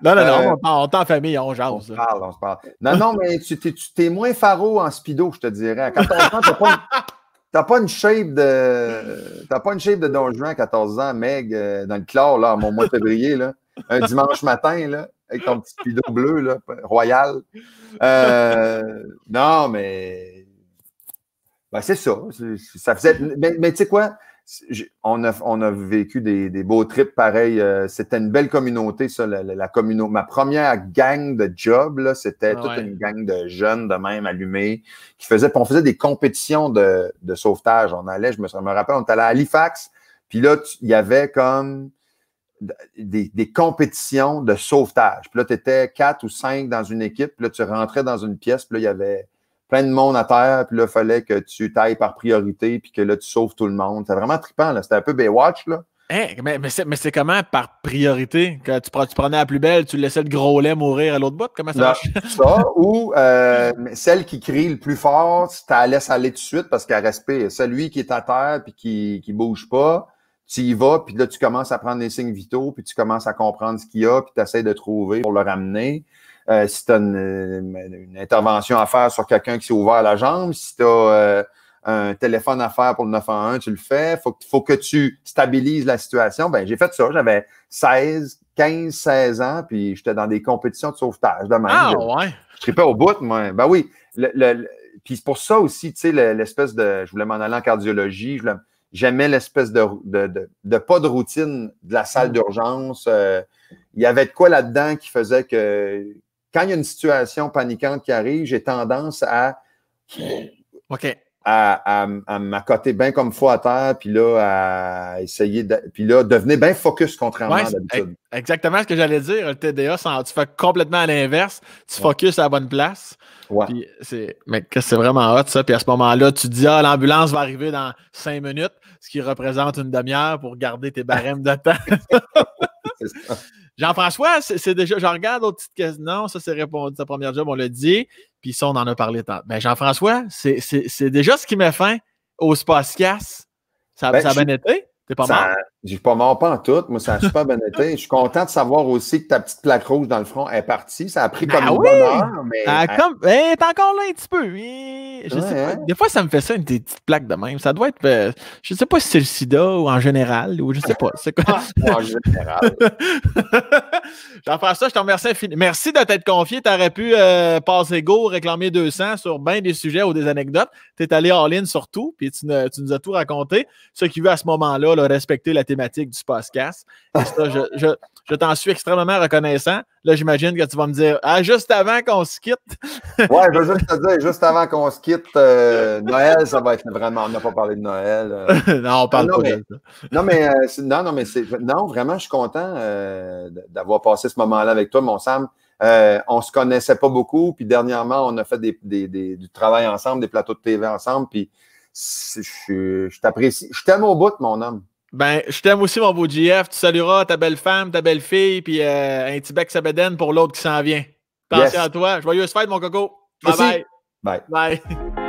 Non, non, non, euh, on on en famille, on jase. On se parle, on se parle. Non, non, mais tu es moins faro en speedo, je te dirais. À 14 ans, t'as pas, une, pas une shape de. T'as pas une de Don à 14 ans, Meg, euh, dans le chlore, là, mon mois de février, là, un dimanche matin, là, avec ton petit speedo bleu, là, royal. Euh, non, mais. Ben, c'est ça. Ça faisait. mais tu sais quoi? on a, on a vécu des, des beaux trips pareils. Euh, c'était une belle communauté, ça, la, la communauté. Ma première gang de job, c'était ah toute une gang de jeunes de même allumés qui faisaient, on faisait des compétitions de, de sauvetage. On allait, je me, rappelle, on était allé à Halifax, puis là, il y avait comme des, des, compétitions de sauvetage. Puis là, tu étais quatre ou cinq dans une équipe, puis là, tu rentrais dans une pièce, puis là, il y avait plein de monde à terre, puis là, fallait que tu tailles par priorité, puis que là, tu sauves tout le monde. C'était vraiment trippant, là. C'était un peu Baywatch, là. Hein? mais, mais c'est comment par priorité? Quand tu, prenais la plus belle, tu laissais le gros lait mourir à l'autre bout? Comment ça <laughs> ça, ou euh, celle qui crie le plus fort, tu la laisses aller tout de suite parce qu'elle respire. Celui qui est à terre puis qui, qui bouge pas, tu y vas, puis là, tu commences à prendre des signes vitaux, puis tu commences à comprendre ce qu'il y a, puis tu essaies de trouver pour le ramener. Euh, si tu as une, intervention à faire sur quelqu'un qui s'est ouvert la jambe, si tu as euh, un téléphone à faire pour le 911, tu le fais. Faut, faut que tu stabilises la situation. Ben, j'ai fait ça. J'avais 16, 15, 16 ans, puis j'étais dans des compétitions de sauvetage. de ah, je, ouais. Je pas au bout, moi. Ben oui. puis c'est pour ça aussi, tu sais, l'espèce de. Je voulais m'en aller en cardiologie. J'aimais l'espèce de, de, pas de routine de la salle mm. d'urgence. Euh, il y avait de quoi là-dedans qui faisait que, quand il y a une situation paniquante qui arrive, j'ai tendance à. OK. À, à, à m'accoter bien comme fou à terre, puis là, à essayer de. Puis là, devenir bien focus contrairement à d'habitude. Exactement ce que j'allais dire. Le TDA, tu fais complètement à l'inverse. Tu focus à la bonne place. Ouais. Puis c'est, mais c'est vraiment hot, ça. Puis à ce moment-là, tu te dis, ah, l'ambulance va arriver dans cinq minutes ce qui représente une demi-heure pour garder tes ah. barèmes de temps. <laughs> Jean-François, c'est déjà. Je regarde d'autres petites questions. Non, ça, s'est répondu. Sa première job, on l'a dit. Puis ça, on en a parlé tant. Mais ben, Jean-François, c'est déjà ce qui met fin au spas Ça, ben, ça a bien été. T'es pas mal j'ai pas mort pas en tout. Moi, ça a super bien été. Je suis content de savoir aussi que ta petite plaque rouge dans le front est partie. Ça a pris comme ah une bonne heure, mais. Ah, ah. Eh, encore là un petit peu. Oui. Eh, je sais pas. Hein. Des fois, ça me fait ça, une petite plaque de même. Ça doit être. Euh, je sais pas si c'est le sida ou en général, ou je sais pas. C'est quoi? Ah, en général. <laughs> jean ça, je te remercie infiniment. Merci de t'être confié. Tu aurais pu euh, passer go, réclamer 200 sur bien des sujets ou des anecdotes. Tu es allé en ligne sur tout, puis tu, nous as tout raconté. Ceux qui veulent à ce moment-là respecter la télévision du podcast. Et je, t'en suis extrêmement reconnaissant. Là, j'imagine que tu vas me dire Ah, juste avant qu'on se quitte. <laughs> Oui, je veux juste te dire, juste avant qu'on se quitte, euh, Noël, ça va être vraiment. On n'a pas parlé de Noël. Euh. <laughs> non, on parle pas de ça. Non, mais, euh, non, mais Non, vraiment, je suis content d'avoir passé ce moment-là avec toi, mon Sam. On on se connaissait pas beaucoup, puis dernièrement, on a fait du travail ensemble, des plateaux de TV ensemble, puis je, t'apprécie. Je t'aime au bout, mon homme. Ben, je t'aime aussi, mon beau GF. Tu salueras ta belle femme, ta belle fille, puis euh, un petit bec sabeden pour l'autre qui s'en vient. Pensez à toi. Joyeuse fête, mon coco. Bye bye. Bye. <laughs> Bye.